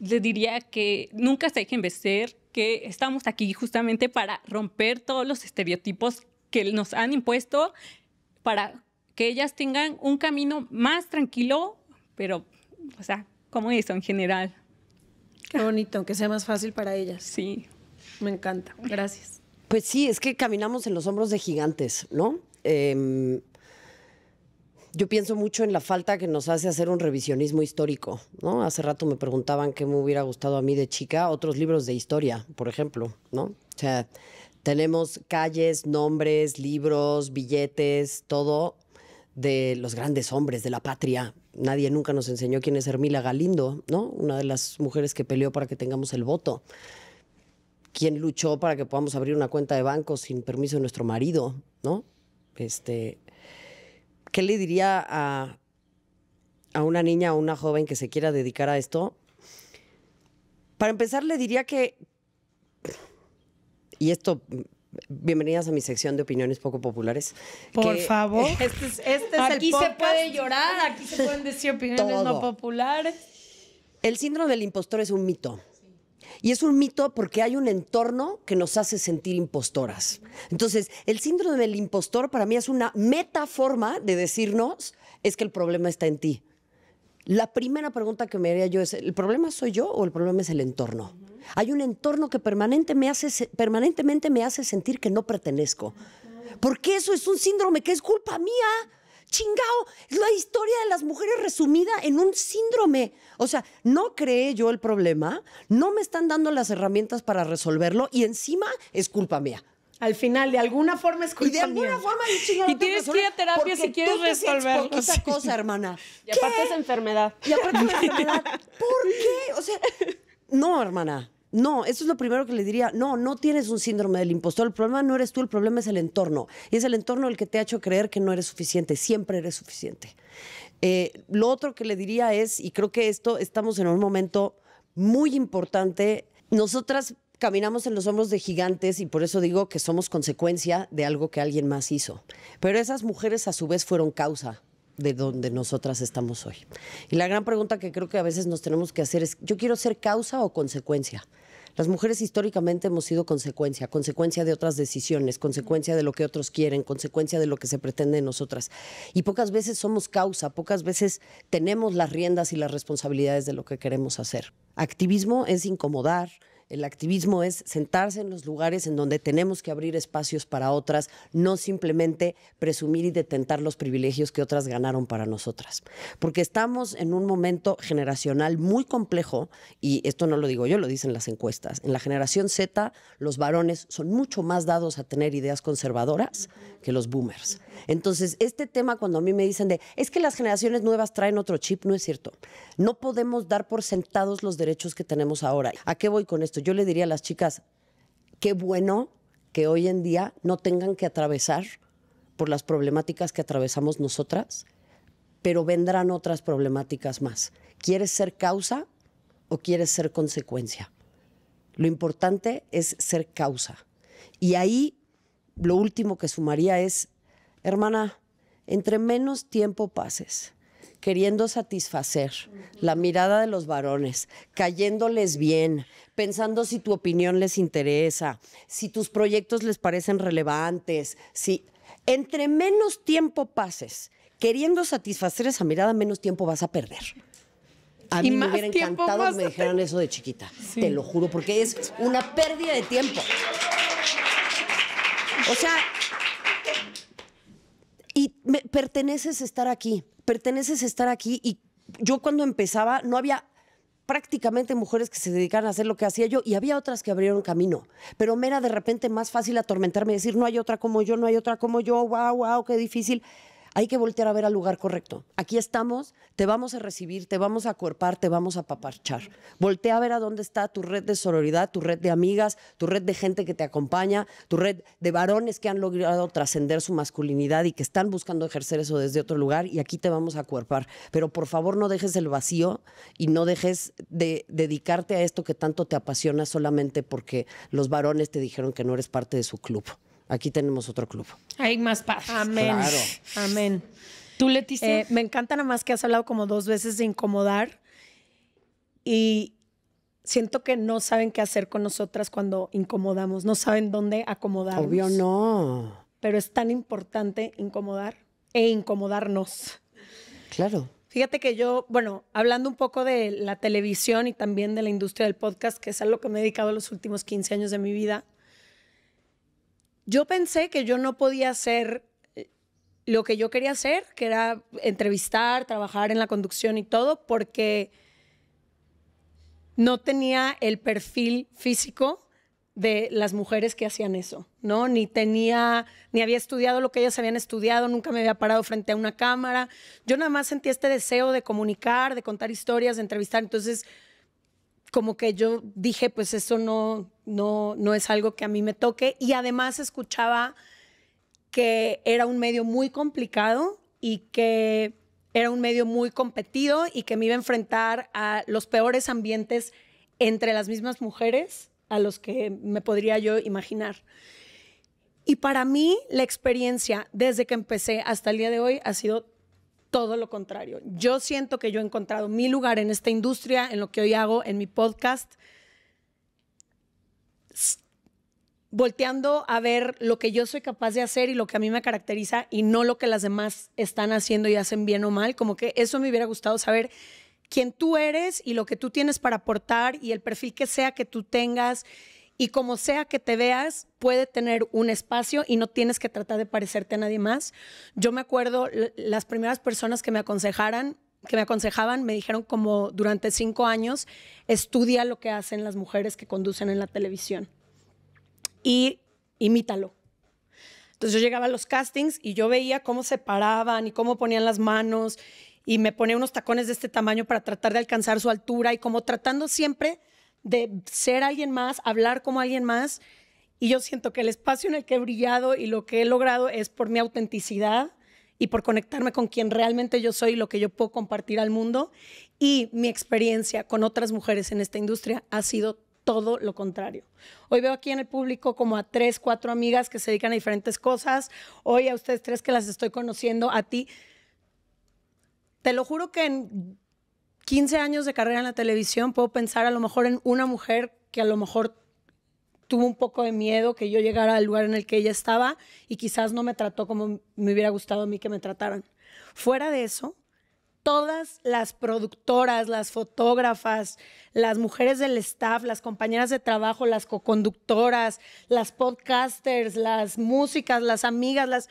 le les diría que nunca se dejen vencer, que estamos aquí justamente para romper todos los estereotipos que nos han impuesto, para que ellas tengan un camino más tranquilo, pero, o sea, como eso en general. Qué bonito, que sea más fácil para ellas. Sí. Me encanta, gracias. Pues sí, es que caminamos en los hombros de gigantes, ¿no? Em, yo pienso mucho en la falta que nos hace hacer un revisionismo histórico, ¿no? Hace rato me preguntaban qué me hubiera gustado a mí de chica, otros libros de historia, por ejemplo, ¿no? O sea, tenemos calles, nombres, libros, billetes, todo de los grandes hombres de la patria. Nadie nunca nos enseñó quién es Hermila Galindo, ¿no? Una de las mujeres que peleó para que tengamos el voto. ¿Quién luchó para que podamos abrir una cuenta de banco sin permiso de nuestro marido, ¿no? Este, ¿qué le diría a, una niña o una joven que se quiera dedicar a esto? Para empezar, le diría que, y esto bienvenidas a mi sección de opiniones poco populares. Por favor. Este es, este aquí se puede llorar, aquí se pueden decir opiniones no populares. El síndrome del impostor es un mito. Y es un mito porque hay un entorno que nos hace sentir impostoras. Entonces, el síndrome del impostor para mí es una metaforma de decirnos es que el problema está en ti. La primera pregunta que me haría yo es, ¿el problema soy yo o el problema es el entorno? Hay un entorno que permanentemente me hace sentir que no pertenezco. Porque eso es un síndrome que es culpa mía chingao, la historia de las mujeres resumida en un síndrome. O sea, no creé yo el problema, no me están dando las herramientas para resolverlo y encima es culpa mía. Al final, de alguna forma es culpa Y de alguna mía. Y tienes que ir a terapia si quieres resolverlo. esa cosa, hermana. Y aparte es enfermedad. Y aparte es enfermedad. ¿Por qué? O sea, no, hermana. No, eso es lo primero que le diría. No, no tienes un síndrome del impostor. El problema no eres tú, el problema es el entorno. Y es el entorno el que te ha hecho creer que no eres suficiente. Siempre eres suficiente. Eh, lo otro que le diría es, y creo que esto estamos en un momento muy importante, nosotras caminamos en los hombros de gigantes y por eso digo que somos consecuencia de algo que alguien más hizo. Pero esas mujeres a su vez fueron causa de donde nosotras estamos hoy. Y la gran pregunta que creo que a veces nos tenemos que hacer es, ¿yo quiero ser causa o consecuencia? Las mujeres históricamente hemos sido consecuencia, consecuencia de otras decisiones, consecuencia de lo que otros quieren, consecuencia de lo que se pretende en nosotras. Y pocas veces somos causa, pocas veces tenemos las riendas y las responsabilidades de lo que queremos hacer. Activismo es incomodar, el activismo es sentarse en los lugares en donde tenemos que abrir espacios para otras, no simplemente presumir y detentar los privilegios que otras ganaron para nosotras. Porque estamos en un momento generacional muy complejo, y esto no lo digo yo, lo dicen las encuestas. En la generación Z, los varones son mucho más dados a tener ideas conservadoras que los boomers. Entonces, este tema cuando a mí me dicen de, es que las generaciones nuevas traen otro chip, no es cierto. No podemos dar por sentados los derechos que tenemos ahora. ¿A qué voy con esto? Yo le diría a las chicas, qué bueno que hoy en día no tengan que atravesar por las problemáticas que atravesamos nosotras, pero vendrán otras problemáticas más. ¿Quieres ser causa o quieres ser consecuencia? Lo importante es ser causa. Y ahí lo último que sumaría es, hermana, entre menos tiempo pases queriendo satisfacer la mirada de los varones, cayéndoles bien, pensando si tu opinión les interesa, si tus proyectos les parecen relevantes, si entre menos tiempo pases queriendo satisfacer esa mirada, menos tiempo vas a perder. A mí me hubiera encantado que me dijeran eso de chiquita, te lo juro, porque es una pérdida de tiempo. O sea, y me, perteneces a estar aquí perteneces a estar aquí y yo cuando empezaba no había prácticamente mujeres que se dedicaran a hacer lo que hacía yo y había otras que abrieron camino, pero me era de repente más fácil atormentarme y decir, no hay otra como yo, no hay otra como yo, wow, wow, qué difícil hay que voltear a ver al lugar correcto. Aquí estamos, te vamos a recibir, te vamos a cuerpar, te vamos a paparchar. Voltea a ver a dónde está tu red de sororidad, tu red de amigas, tu red de gente que te acompaña, tu red de varones que han logrado trascender su masculinidad y que están buscando ejercer eso desde otro lugar y aquí te vamos a cuerpar. Pero por favor no dejes el vacío y no dejes de dedicarte a esto que tanto te apasiona solamente porque los varones te dijeron que no eres parte de su club aquí tenemos otro club. Hay más paz. Amén. Amén. ¿Tú, Leticia? Eh, me encanta nada más que has hablado como dos veces de incomodar y siento que no saben qué hacer con nosotras cuando incomodamos, no saben dónde acomodarnos. Obvio no. Pero es tan importante incomodar e incomodarnos. Claro. Fíjate que yo, bueno, hablando un poco de la televisión y también de la industria del podcast, que es algo que me he dedicado los últimos 15 años de mi vida, yo pensé que yo no podía hacer eh, lo que yo quería hacer, que era entrevistar, trabajar en la conducción y todo, porque no tenía el perfil físico de las mujeres que hacían eso, ¿no? Ni tenía, ni había estudiado lo que ellas habían estudiado, nunca me había parado frente a una cámara. Yo nada más sentía este deseo de comunicar, de contar historias, de entrevistar. Entonces, como que yo dije, pues eso no, no, no es algo que a mí me toque. Y además escuchaba que era un medio muy complicado y que era un medio muy competido y que me iba a enfrentar a los peores ambientes entre las mismas mujeres a los que me podría yo imaginar. Y para mí la experiencia desde que empecé hasta el día de hoy ha sido todo lo contrario. Yo siento que yo he encontrado mi lugar en esta industria, en lo que hoy hago, en mi podcast, volteando a ver lo que yo soy capaz de hacer y lo que a mí me caracteriza y no lo que las demás están haciendo y hacen bien o mal. Como que eso me hubiera gustado saber quién tú eres y lo que tú tienes para aportar y el perfil que sea que tú tengas y como sea que te veas, puede tener un espacio y no tienes que tratar de parecerte a nadie más. Yo me acuerdo, las primeras personas que me aconsejaran, que me aconsejaban, me dijeron como durante cinco años, estudia lo que hacen las mujeres que conducen en la televisión y imítalo. Entonces yo llegaba a los castings y yo veía cómo se paraban y cómo ponían las manos y me ponía unos tacones de este tamaño para tratar de alcanzar su altura y como tratando siempre de ser alguien más, hablar como alguien más. Y yo siento que el espacio en el que he brillado y lo que he logrado es por mi autenticidad y por conectarme con quien realmente yo soy y lo que yo puedo compartir al mundo. Y mi experiencia con otras mujeres en esta industria ha sido todo lo contrario. Hoy veo aquí en el público como a tres, cuatro amigas que se dedican a diferentes cosas. Hoy a ustedes tres que las estoy conociendo, a ti. Te lo juro que en 15 años de carrera en la televisión, puedo pensar a lo mejor en una mujer que a lo mejor tuvo un poco de miedo que yo llegara al lugar en el que ella estaba y quizás no me trató como me hubiera gustado a mí que me trataran. Fuera de eso, todas las productoras, las fotógrafas, las mujeres del staff, las compañeras de trabajo, las coconductoras, las podcasters, las músicas, las amigas, las...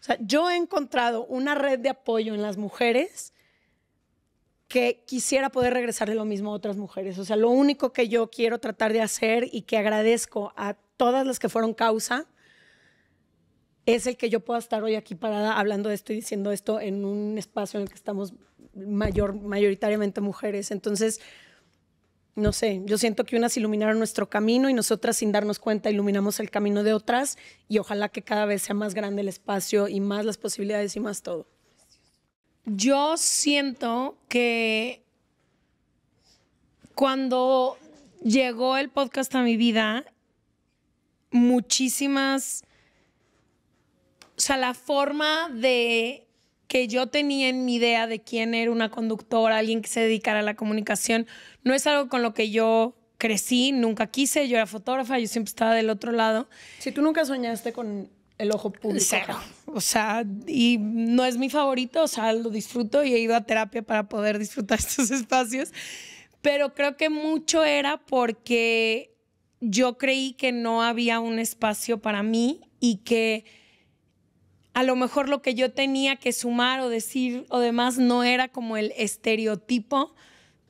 O sea, yo he encontrado una red de apoyo en las mujeres que quisiera poder regresarle lo mismo a otras mujeres. O sea, lo único que yo quiero tratar de hacer y que agradezco a todas las que fueron causa es el que yo pueda estar hoy aquí parada hablando de esto y diciendo esto en un espacio en el que estamos mayor, mayoritariamente mujeres. Entonces, no sé, yo siento que unas iluminaron nuestro camino y nosotras sin darnos cuenta iluminamos el camino de otras y ojalá que cada vez sea más grande el espacio y más las posibilidades y más todo. Yo siento que cuando llegó el podcast a mi vida, muchísimas, o sea, la forma de que yo tenía en mi idea de quién era una conductora, alguien que se dedicara a la comunicación, no es algo con lo que yo crecí, nunca quise, yo era fotógrafa, yo siempre estaba del otro lado. Si tú nunca soñaste con el ojo público. O sea, y no es mi favorito, o sea, lo disfruto y he ido a terapia para poder disfrutar estos espacios, pero creo que mucho era porque yo creí que no había un espacio para mí y que a lo mejor lo que yo tenía que sumar o decir o demás no era como el estereotipo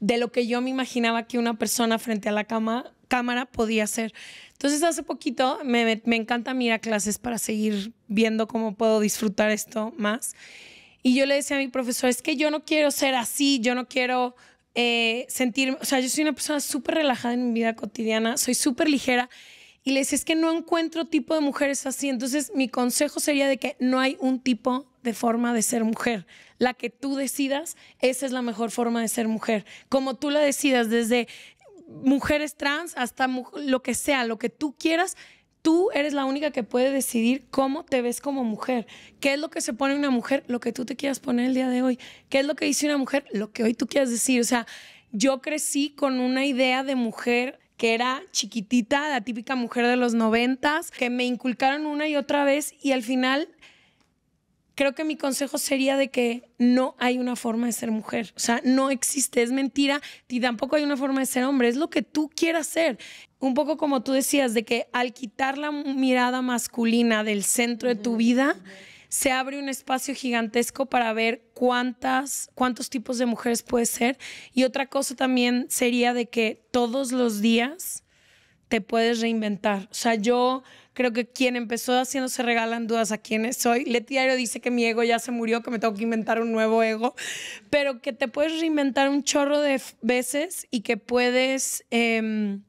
de lo que yo me imaginaba que una persona frente a la cámara podía ser. Entonces hace poquito me, encanta mirar clases para seguir viendo cómo puedo disfrutar esto más. Y yo le decía a mi profesor, es que yo no quiero ser así, yo no quiero eh, sentirme, o sea, yo soy una persona súper relajada en mi vida cotidiana, soy súper ligera. Y le decía, es que no encuentro tipo de mujeres así. Entonces mi consejo sería de que no hay un tipo de forma de ser mujer la que tú decidas, esa es la mejor forma de ser mujer. Como tú la decidas, desde mujeres trans hasta lo que sea, lo que tú quieras, tú eres la única que puede decidir cómo te ves como mujer. ¿Qué es lo que se pone una mujer? Lo que tú te quieras poner el día de hoy. ¿Qué es lo que dice una mujer? Lo que hoy tú quieras decir. O sea, yo crecí con una idea de mujer que era chiquitita, la típica mujer de los noventas, que me inculcaron una y otra vez y al final creo que mi consejo sería de que no hay una forma de ser mujer. O sea, no existe, es mentira y tampoco hay una forma de ser hombre. Es lo que tú quieras ser. Un poco como tú decías, de que al quitar la mirada masculina del centro de tu vida, se abre un espacio gigantesco para ver cuántas, cuántos tipos de mujeres puedes ser. Y otra cosa también sería de que todos los días te puedes reinventar. O sea, yo Creo que quien empezó haciendo se regalan dudas a quién soy. Letiario dice que mi ego ya se murió, que me tengo que inventar un nuevo ego, pero que te puedes reinventar un chorro de veces y que puedes... Em,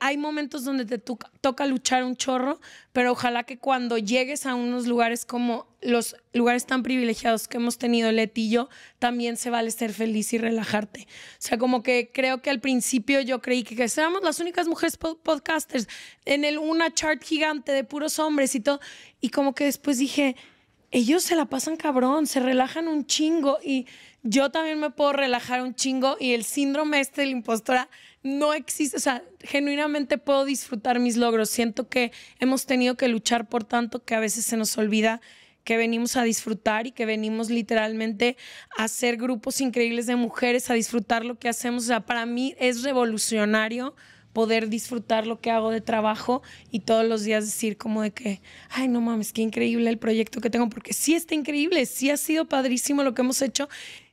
hay momentos donde te toca luchar un chorro, pero ojalá que cuando llegues a unos lugares como los lugares tan privilegiados que hemos tenido Leti y yo, también se vale ser feliz y relajarte. O sea, como que creo que al principio yo creí que, que las únicas mujeres podcasters en el, una chart gigante de puros hombres y todo, y como que después dije, ellos se la pasan cabrón, se relajan un chingo y yo también me puedo relajar un chingo y el síndrome este de la impostora no existe, o sea, genuinamente puedo disfrutar mis logros. Siento que hemos tenido que luchar por tanto que a veces se nos olvida que venimos a disfrutar y que venimos literalmente a hacer grupos increíbles de mujeres, a disfrutar lo que hacemos. O sea, para mí es revolucionario poder disfrutar lo que hago de trabajo y todos los días decir como de que, ay, no mames, qué increíble el proyecto que tengo, porque sí está increíble, sí ha sido padrísimo lo que hemos hecho.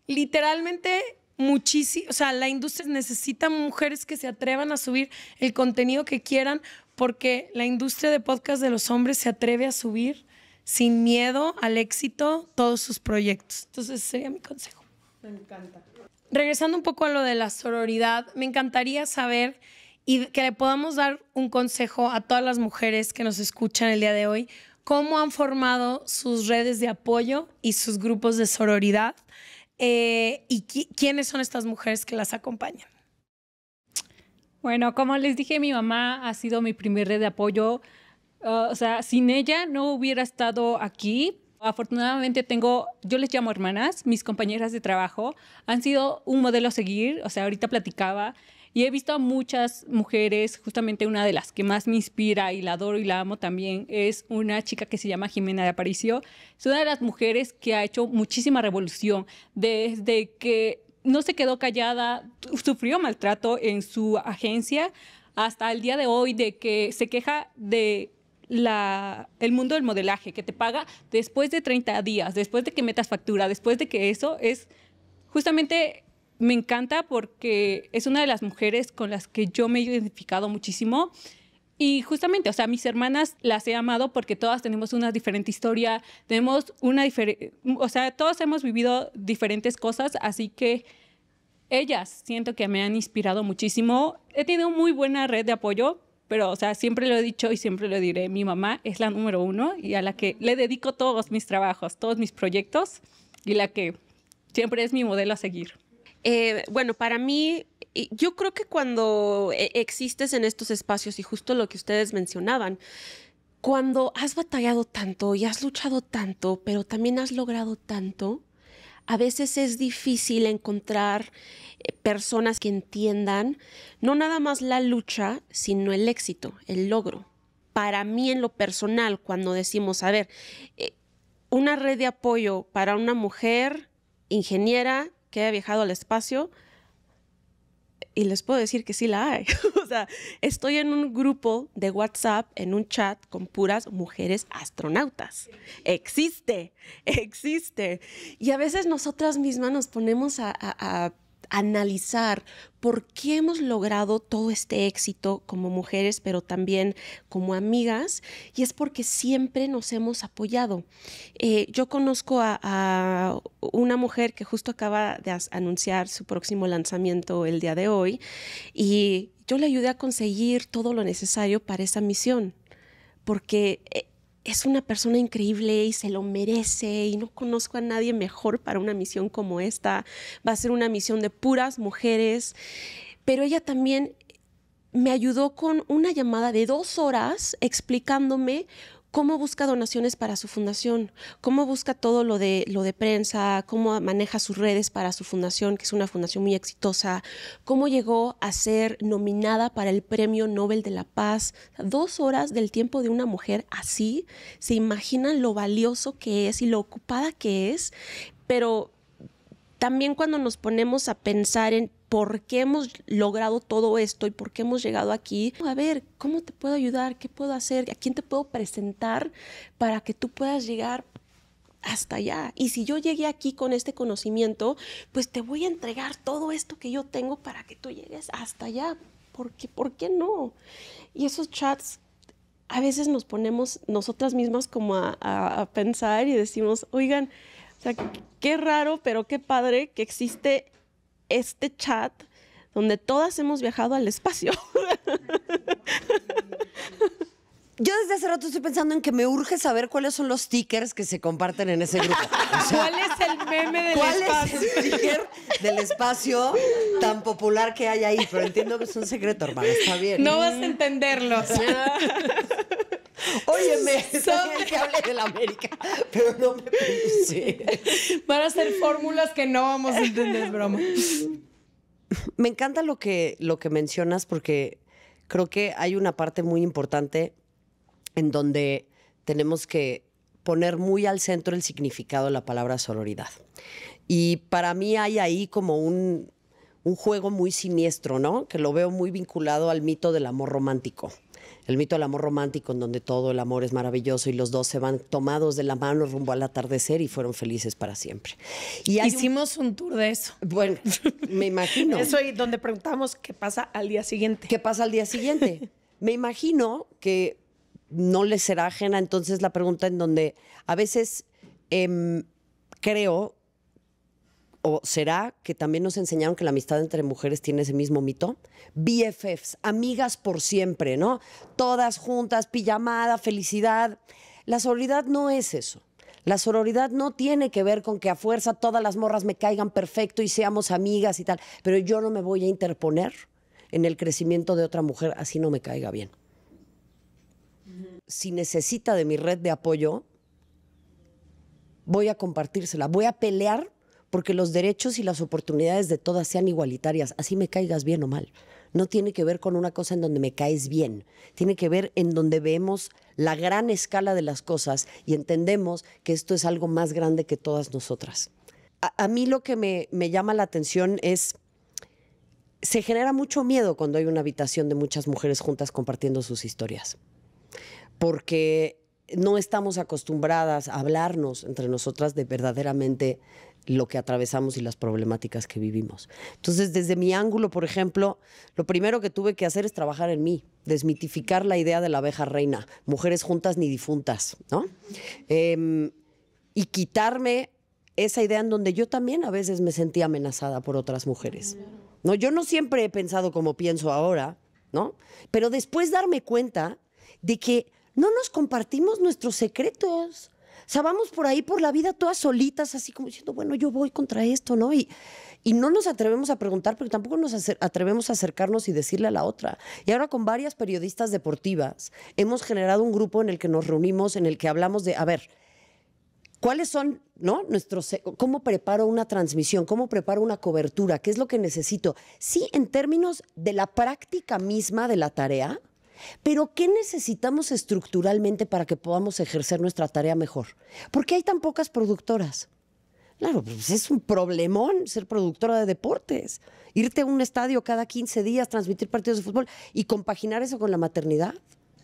Literalmente muchísimo, o sea, la industria necesita mujeres que se atrevan a subir el contenido que quieran porque la industria de podcast de los hombres se atreve a subir sin miedo al éxito todos sus proyectos. Entonces, ese sería mi consejo. Me encanta. Regresando un poco a lo de la sororidad, me encantaría saber y que le podamos dar un consejo a todas las mujeres que nos escuchan el día de hoy, cómo han formado sus redes de apoyo y sus grupos de sororidad eh, ¿Y quiénes son estas mujeres que las acompañan? Bueno, como les dije, mi mamá ha sido mi primer red de apoyo. Ah, o sea, sin ella no hubiera estado aquí. Afortunadamente tengo, yo les llamo hermanas, mis compañeras de trabajo, han sido un modelo a seguir. O sea, ahorita platicaba y he visto a muchas mujeres, justamente una de las que más me inspira y la adoro y la amo también, es una chica que se llama Jimena de Aparicio. Es una de las mujeres que ha hecho muchísima revolución desde que no se quedó callada, sufrió maltrato en su agencia hasta el día de hoy de que se queja de la, el mundo del modelaje, que te paga después de 30 días, después de que metas factura, después de que eso es justamente me encanta porque es una de las mujeres con las que yo me he identificado muchísimo. Y justamente, o sea, mis hermanas las he amado porque todas tenemos una diferente historia, tenemos una diferente, o sea, todos hemos vivido diferentes cosas, así que ellas siento que me han inspirado muchísimo. He tenido muy buena red de apoyo, pero, o sea, siempre lo he dicho y siempre lo diré, mi mamá es la número uno y a la que le dedico todos mis trabajos, todos mis proyectos y la que siempre es mi modelo a seguir. Eh, bueno, para mí, yo creo que cuando e, existes en estos espacios y justo lo que ustedes mencionaban, cuando has batallado tanto y has luchado tanto, pero también has logrado tanto, a veces es difícil encontrar eh, personas que entiendan no nada más la lucha, sino el éxito, el logro. Para mí en lo personal, cuando decimos, a ver, eh, una red de apoyo para una mujer ingeniera que haya viajado al espacio, y les puedo decir que sí la hay. o sea, estoy en un grupo de WhatsApp, en un chat con puras mujeres astronautas. Existe, existe. Y a veces nosotras mismas nos ponemos a, a analizar por qué hemos logrado todo este éxito como mujeres, pero también como amigas, y es porque siempre nos hemos apoyado. Eh, yo conozco a, a, una mujer que justo acaba de anunciar su próximo lanzamiento el día de hoy, y yo le ayudé a conseguir todo lo necesario para esa misión, porque eh, es una persona increíble y se lo merece y no conozco a nadie mejor para una misión como esta. Va a ser una misión de puras mujeres. Pero ella también me ayudó con una llamada de dos horas explicándome cómo busca donaciones para su fundación, cómo busca todo lo de, lo de prensa, cómo maneja sus redes para su fundación, que es una fundación muy exitosa, cómo llegó a ser nominada para el Premio Nobel de la Paz. Dos horas del tiempo de una mujer así, se imaginan lo valioso que es y lo ocupada que es, pero también cuando nos ponemos a pensar en por qué hemos logrado todo esto y por qué hemos llegado aquí, a ver, ¿cómo te puedo ayudar? ¿Qué puedo hacer? ¿A quién te puedo presentar para que tú puedas llegar hasta allá. Y si yo llegué aquí con este conocimiento, pues te voy a entregar todo esto que yo tengo para que tú llegues hasta allá. qué? ¿por qué no? Y esos chats, a veces nos ponemos nosotras mismas como a pensar y decimos, oigan, o sea, qué raro, pero qué padre que existe este chat donde todas hemos viajado al espacio. Yo desde hace rato estoy pensando en que me urge saber cuáles son los stickers que se comparten en ese grupo. ¿Cuál es el meme del espacio? ¿Cuál es el sticker del espacio tan popular que hay ahí? Pero entiendo que es un secreto, hermano. Está bien. No vas a entenderlo. Óyeme, el que hable de América, pero no me pensé. Van a ser fórmulas que no vamos a entender, broma. Me encanta lo que, lo que mencionas porque creo que hay una parte muy importante en donde tenemos que poner muy al centro el significado de la palabra sororidad. Y para mí hay ahí como un, un juego muy siniestro, ¿no? Que lo veo muy vinculado al mito del amor romántico el mito del amor romántico en donde todo el amor es maravilloso y los dos se van tomados de la mano rumbo al atardecer y fueron felices para siempre. Hicimos un... tour de eso. Bueno, me imagino. Eso y donde preguntamos qué pasa al día siguiente. ¿Qué pasa al día siguiente? me imagino que no les será ajena entonces la pregunta en donde a veces em, creo ¿O será que también nos enseñaron que la amistad entre mujeres tiene ese mismo mito? BFFs, amigas por siempre, ¿no? Todas juntas, pijamada, felicidad. La sororidad no es eso. La sororidad no tiene que ver con que a fuerza todas las morras me caigan perfecto y seamos amigas y tal, pero yo no me voy a interponer en el crecimiento de otra mujer, así no me caiga bien. Si necesita de mi red de apoyo, voy a compartírsela, voy a pelear porque los derechos y las oportunidades de todas sean igualitarias, así me caigas bien o mal. No tiene que ver con una cosa en donde me caes bien, tiene que ver en donde vemos la gran escala de las cosas y entendemos que esto es algo más grande que todas nosotras. A, mí lo que me, me llama la atención es se genera mucho miedo cuando hay una habitación de muchas mujeres juntas compartiendo sus historias, porque no estamos acostumbradas a hablarnos entre nosotras de verdaderamente lo que atravesamos y las problemáticas que vivimos. Entonces, desde mi ángulo, por ejemplo, lo primero que tuve que hacer es trabajar en mí, desmitificar la idea de la abeja reina, mujeres juntas ni difuntas, ¿no? Em, y quitarme esa idea en donde yo también a veces me sentía amenazada por otras mujeres. No, yo no siempre he pensado como pienso ahora, ¿no? Pero después darme cuenta de que no nos compartimos nuestros secretos sea, vamos por ahí por la vida todas solitas, así como diciendo, bueno, yo voy contra esto, ¿no? Y, y no nos atrevemos a preguntar, pero tampoco nos atrevemos a acercarnos y decirle a la otra. Y ahora con varias periodistas deportivas hemos generado un grupo en el que nos reunimos, en el que hablamos de, a ver, ¿Cuáles son, no? Nuestros, eh, ¿Cómo preparo una transmisión? ¿Cómo preparo una cobertura? ¿Qué es lo que necesito? Sí, en términos de la práctica misma de la tarea, pero ¿qué necesitamos estructuralmente para que podamos ejercer nuestra tarea mejor? ¿Por qué hay tan pocas productoras? Claro, pues es un problemón ser productora de deportes, irte a un estadio cada 15 días, transmitir partidos de fútbol y compaginar eso con la maternidad.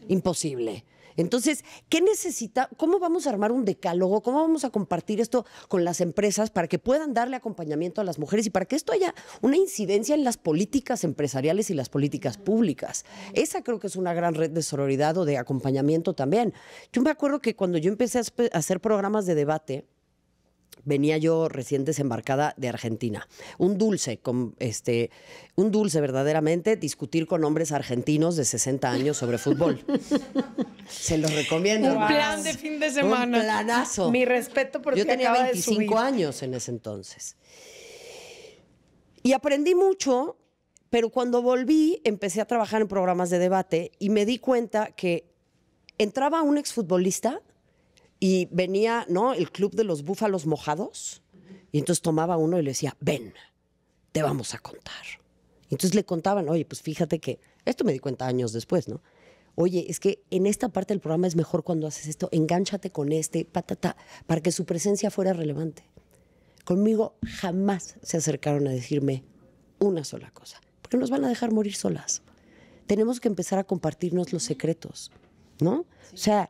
Imposible. Entonces, ¿qué necesita? ¿Cómo vamos a armar un decálogo? ¿Cómo vamos a compartir esto con las empresas para que puedan darle acompañamiento a las mujeres y para que esto haya una incidencia en las políticas empresariales y las políticas públicas? Esa creo que es una gran red de sororidad o de acompañamiento también. Yo me acuerdo que cuando yo empecé a hacer programas de debate, venía yo recién desembarcada de Argentina. Un dulce, este, un dulce verdaderamente, discutir con hombres argentinos de 60 años sobre fútbol. Se los recomiendo. Un plan de fin de semana. Un planazo. Mi respeto por Yo tenía 25 años en ese entonces. Y aprendí mucho, pero cuando volví empecé a trabajar en programas de debate y me di cuenta que entraba un exfutbolista y venía, ¿no? El club de los búfalos mojados. Y entonces tomaba uno y le decía, ven, te vamos a contar. Y entonces le contaban, oye, pues fíjate que, esto me di cuenta años después, ¿no? Oye, es que en esta parte del programa es mejor cuando haces esto, engánchate con este, patata, para que su presencia fuera relevante. Conmigo jamás se acercaron a decirme una sola cosa, porque nos van a dejar morir solas. Tenemos que empezar a compartirnos los secretos, ¿no? O sea,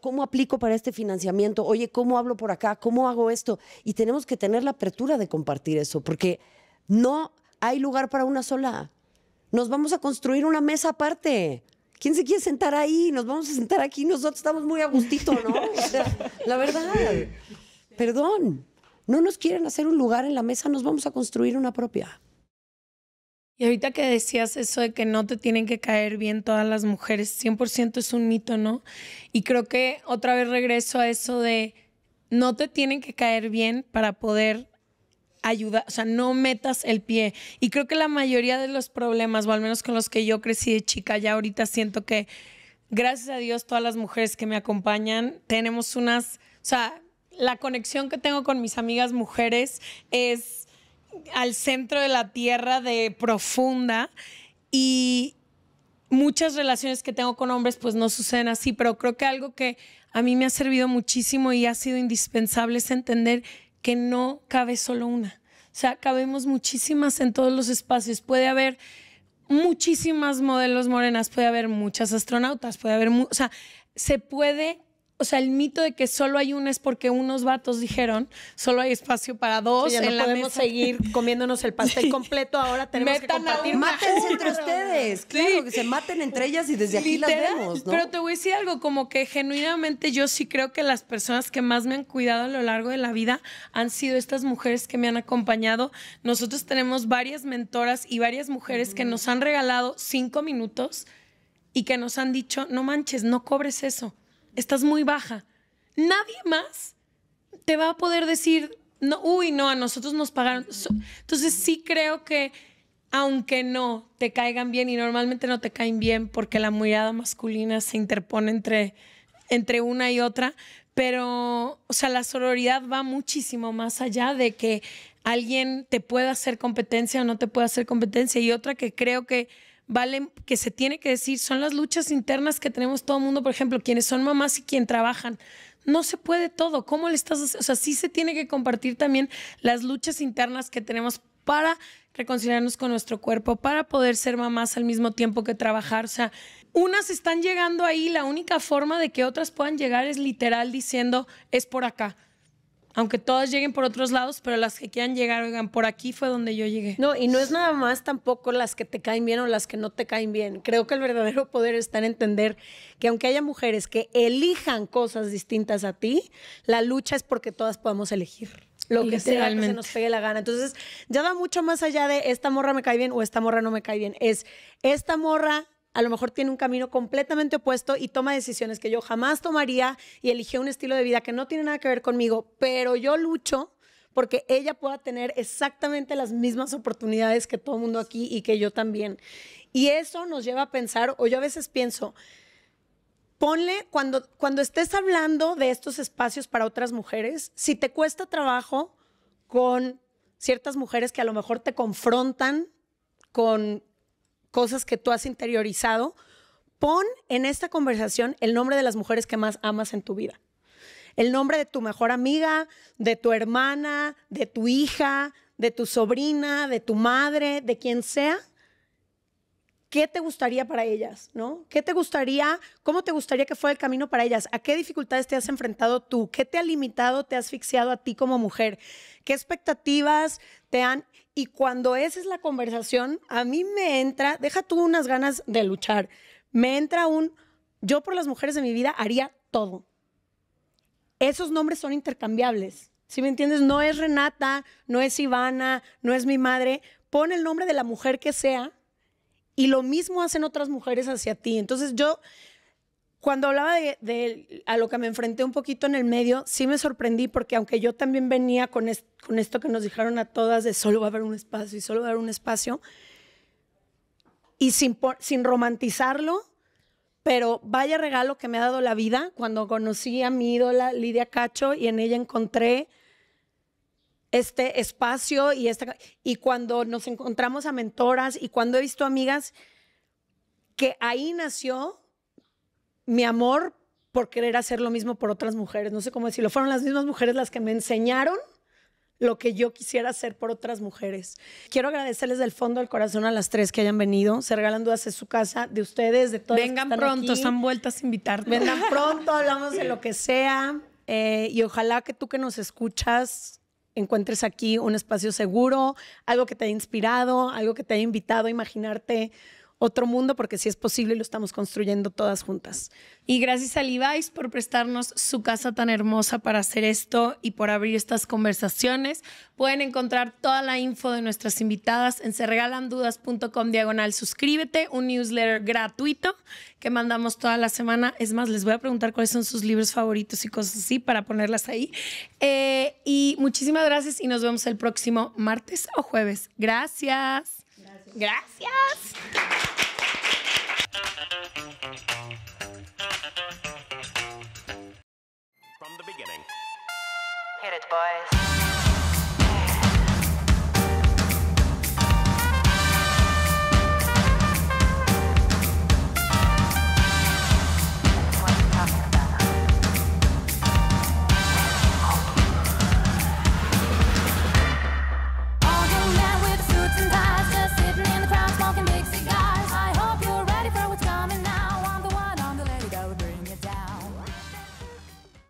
¿Cómo, aplico para este financiamiento? Oye, ¿cómo hablo por acá? ¿Cómo hago esto? Y tenemos que tener la apertura de compartir eso, porque no hay lugar para una sola. Nos vamos a construir una mesa aparte. ¿Quién se quiere sentar ahí? Nos vamos a sentar aquí. Nosotros estamos muy a gustito, ¿no? la verdad. Perdón. No nos quieren hacer un lugar en la mesa, nos vamos a construir una propia. Y ahorita que decías eso de que no te tienen que caer bien todas las mujeres, 100% es un mito, ¿no? Y creo que otra vez regreso a eso de no te tienen que caer bien para poder ayudar, o sea, no metas el pie. Y creo que la mayoría de los problemas, o al menos con los que yo crecí de chica, ya ahorita siento que, gracias a Dios, todas las mujeres que me acompañan, tenemos unas, o sea, la conexión que tengo con mis amigas mujeres es al centro de la tierra de profunda y muchas relaciones que tengo con hombres pues no suceden así, pero creo que algo que a mí me ha servido muchísimo y ha sido indispensable es entender que no cabe solo una. O sea, cabemos muchísimas en todos los espacios. Puede haber muchísimas modelos morenas, puede haber muchas astronautas, puede haber, o sea, se puede o sea, el mito de que solo hay una es porque unos vatos dijeron, solo hay espacio para dos. Sí, ya no podemos seguir comiéndonos el pastel completo, ahora tenemos que compartir. Mátense entre ustedes, claro, que se maten entre ellas y desde aquí las vemos, ¿no? Pero te voy a decir algo, como que genuinamente yo sí creo que las personas que más me han cuidado a lo largo de la vida han sido estas mujeres que me han acompañado. Nosotros tenemos varias mentoras y varias mujeres que nos han regalado cinco minutos y que nos han dicho, no manches, no cobres eso estás muy baja. Nadie más te va a poder decir, no, uy, no, a nosotros nos pagaron. Entonces sí creo que aunque no te caigan bien y normalmente no te caen bien porque la mirada masculina se interpone entre, entre una y otra, pero, o sea, la sororidad va muchísimo más allá de que alguien te pueda hacer competencia o no te pueda hacer competencia. Y otra que creo que vale que se tiene que decir, son las luchas internas que tenemos todo el mundo, por ejemplo, quienes son mamás y quien trabajan. No se puede todo. ¿Cómo le estás? O sea, sí se tiene que compartir también las luchas internas que tenemos para reconciliarnos con nuestro cuerpo, para poder ser mamás al mismo tiempo que trabajar. O sea, unas están llegando ahí, la única forma de que otras puedan llegar es literal diciendo, es por acá aunque todas lleguen por otros lados, pero las que quieran llegar, oigan, por aquí fue donde yo llegué. No, y no es nada más tampoco las que te caen bien o las que no te caen bien. Creo que el verdadero poder está en entender que aunque haya mujeres que elijan cosas distintas a ti, la lucha es porque todas podamos elegir lo que sea que se nos pegue la gana. Entonces, ya va mucho más allá de esta morra me cae bien o esta morra no me cae bien. Es esta morra a lo mejor tiene un camino completamente opuesto y toma decisiones que yo jamás tomaría y eligió un estilo de vida que no tiene nada que ver conmigo, pero yo lucho porque ella pueda tener exactamente las mismas oportunidades que todo el mundo aquí y que yo también. Y eso nos lleva a pensar, o yo a veces pienso, ponle cuando, cuando estés hablando de estos espacios para otras mujeres, si te cuesta trabajo con ciertas mujeres que a lo mejor te confrontan con cosas que tú has interiorizado, pon en esta conversación el nombre de las mujeres que más amas en tu vida. El nombre de tu mejor amiga, de tu hermana, de tu hija, de tu sobrina, de tu madre, de quien sea. ¿Qué te gustaría para ellas? ¿No? ¿Qué te gustaría? ¿Cómo te gustaría que fuera el camino para ellas? ¿A qué dificultades te has enfrentado tú? ¿Qué te ha limitado, te ha asfixiado a ti como mujer? ¿Qué expectativas te han y cuando esa es la conversación, a mí me entra, deja tú unas ganas de luchar, me entra un, yo por las mujeres de mi vida haría todo. Esos nombres son intercambiables. Si me entiendes, no es Renata, no es Ivana, no es mi madre. Pon el nombre de la mujer que sea y lo mismo hacen otras mujeres hacia ti. Entonces yo cuando hablaba de, a lo que me enfrenté un poquito en el medio, sí me sorprendí porque aunque yo también venía con, con esto que nos dijeron a todas de solo va a haber un espacio y solo va a haber un espacio, y sin, sin romantizarlo, pero vaya regalo que me ha dado la vida cuando conocí a mi ídola Lidia Cacho y en ella encontré este espacio y esta y cuando nos encontramos a mentoras y cuando he visto amigas que ahí nació mi amor por querer hacer lo mismo por otras mujeres. No sé cómo decirlo. Fueron las mismas mujeres las que me enseñaron lo que yo quisiera hacer por otras mujeres. Quiero agradecerles del fondo del corazón a las tres que hayan venido. Se regalan dudas de su casa, de ustedes, de todos. Vengan pronto, están vueltas a invitar. Vengan pronto, hablamos de lo que sea. Eh, y ojalá que tú que nos escuchas encuentres aquí un espacio seguro, algo que te haya inspirado, algo que te haya invitado a imaginarte otro mundo porque si es posible lo estamos construyendo todas juntas. Y gracias a Levi's por prestarnos su casa tan hermosa para hacer esto y por abrir estas conversaciones. Pueden encontrar toda la info de nuestras invitadas en serregalandudas.com diagonal suscríbete, un newsletter gratuito que mandamos toda la semana. Es más, les voy a preguntar cuáles son sus libros favoritos y cosas así para ponerlas ahí. Eh, y muchísimas gracias y nos vemos el próximo martes o jueves. Gracias. Gracias. From the beginning. Hit it, boys.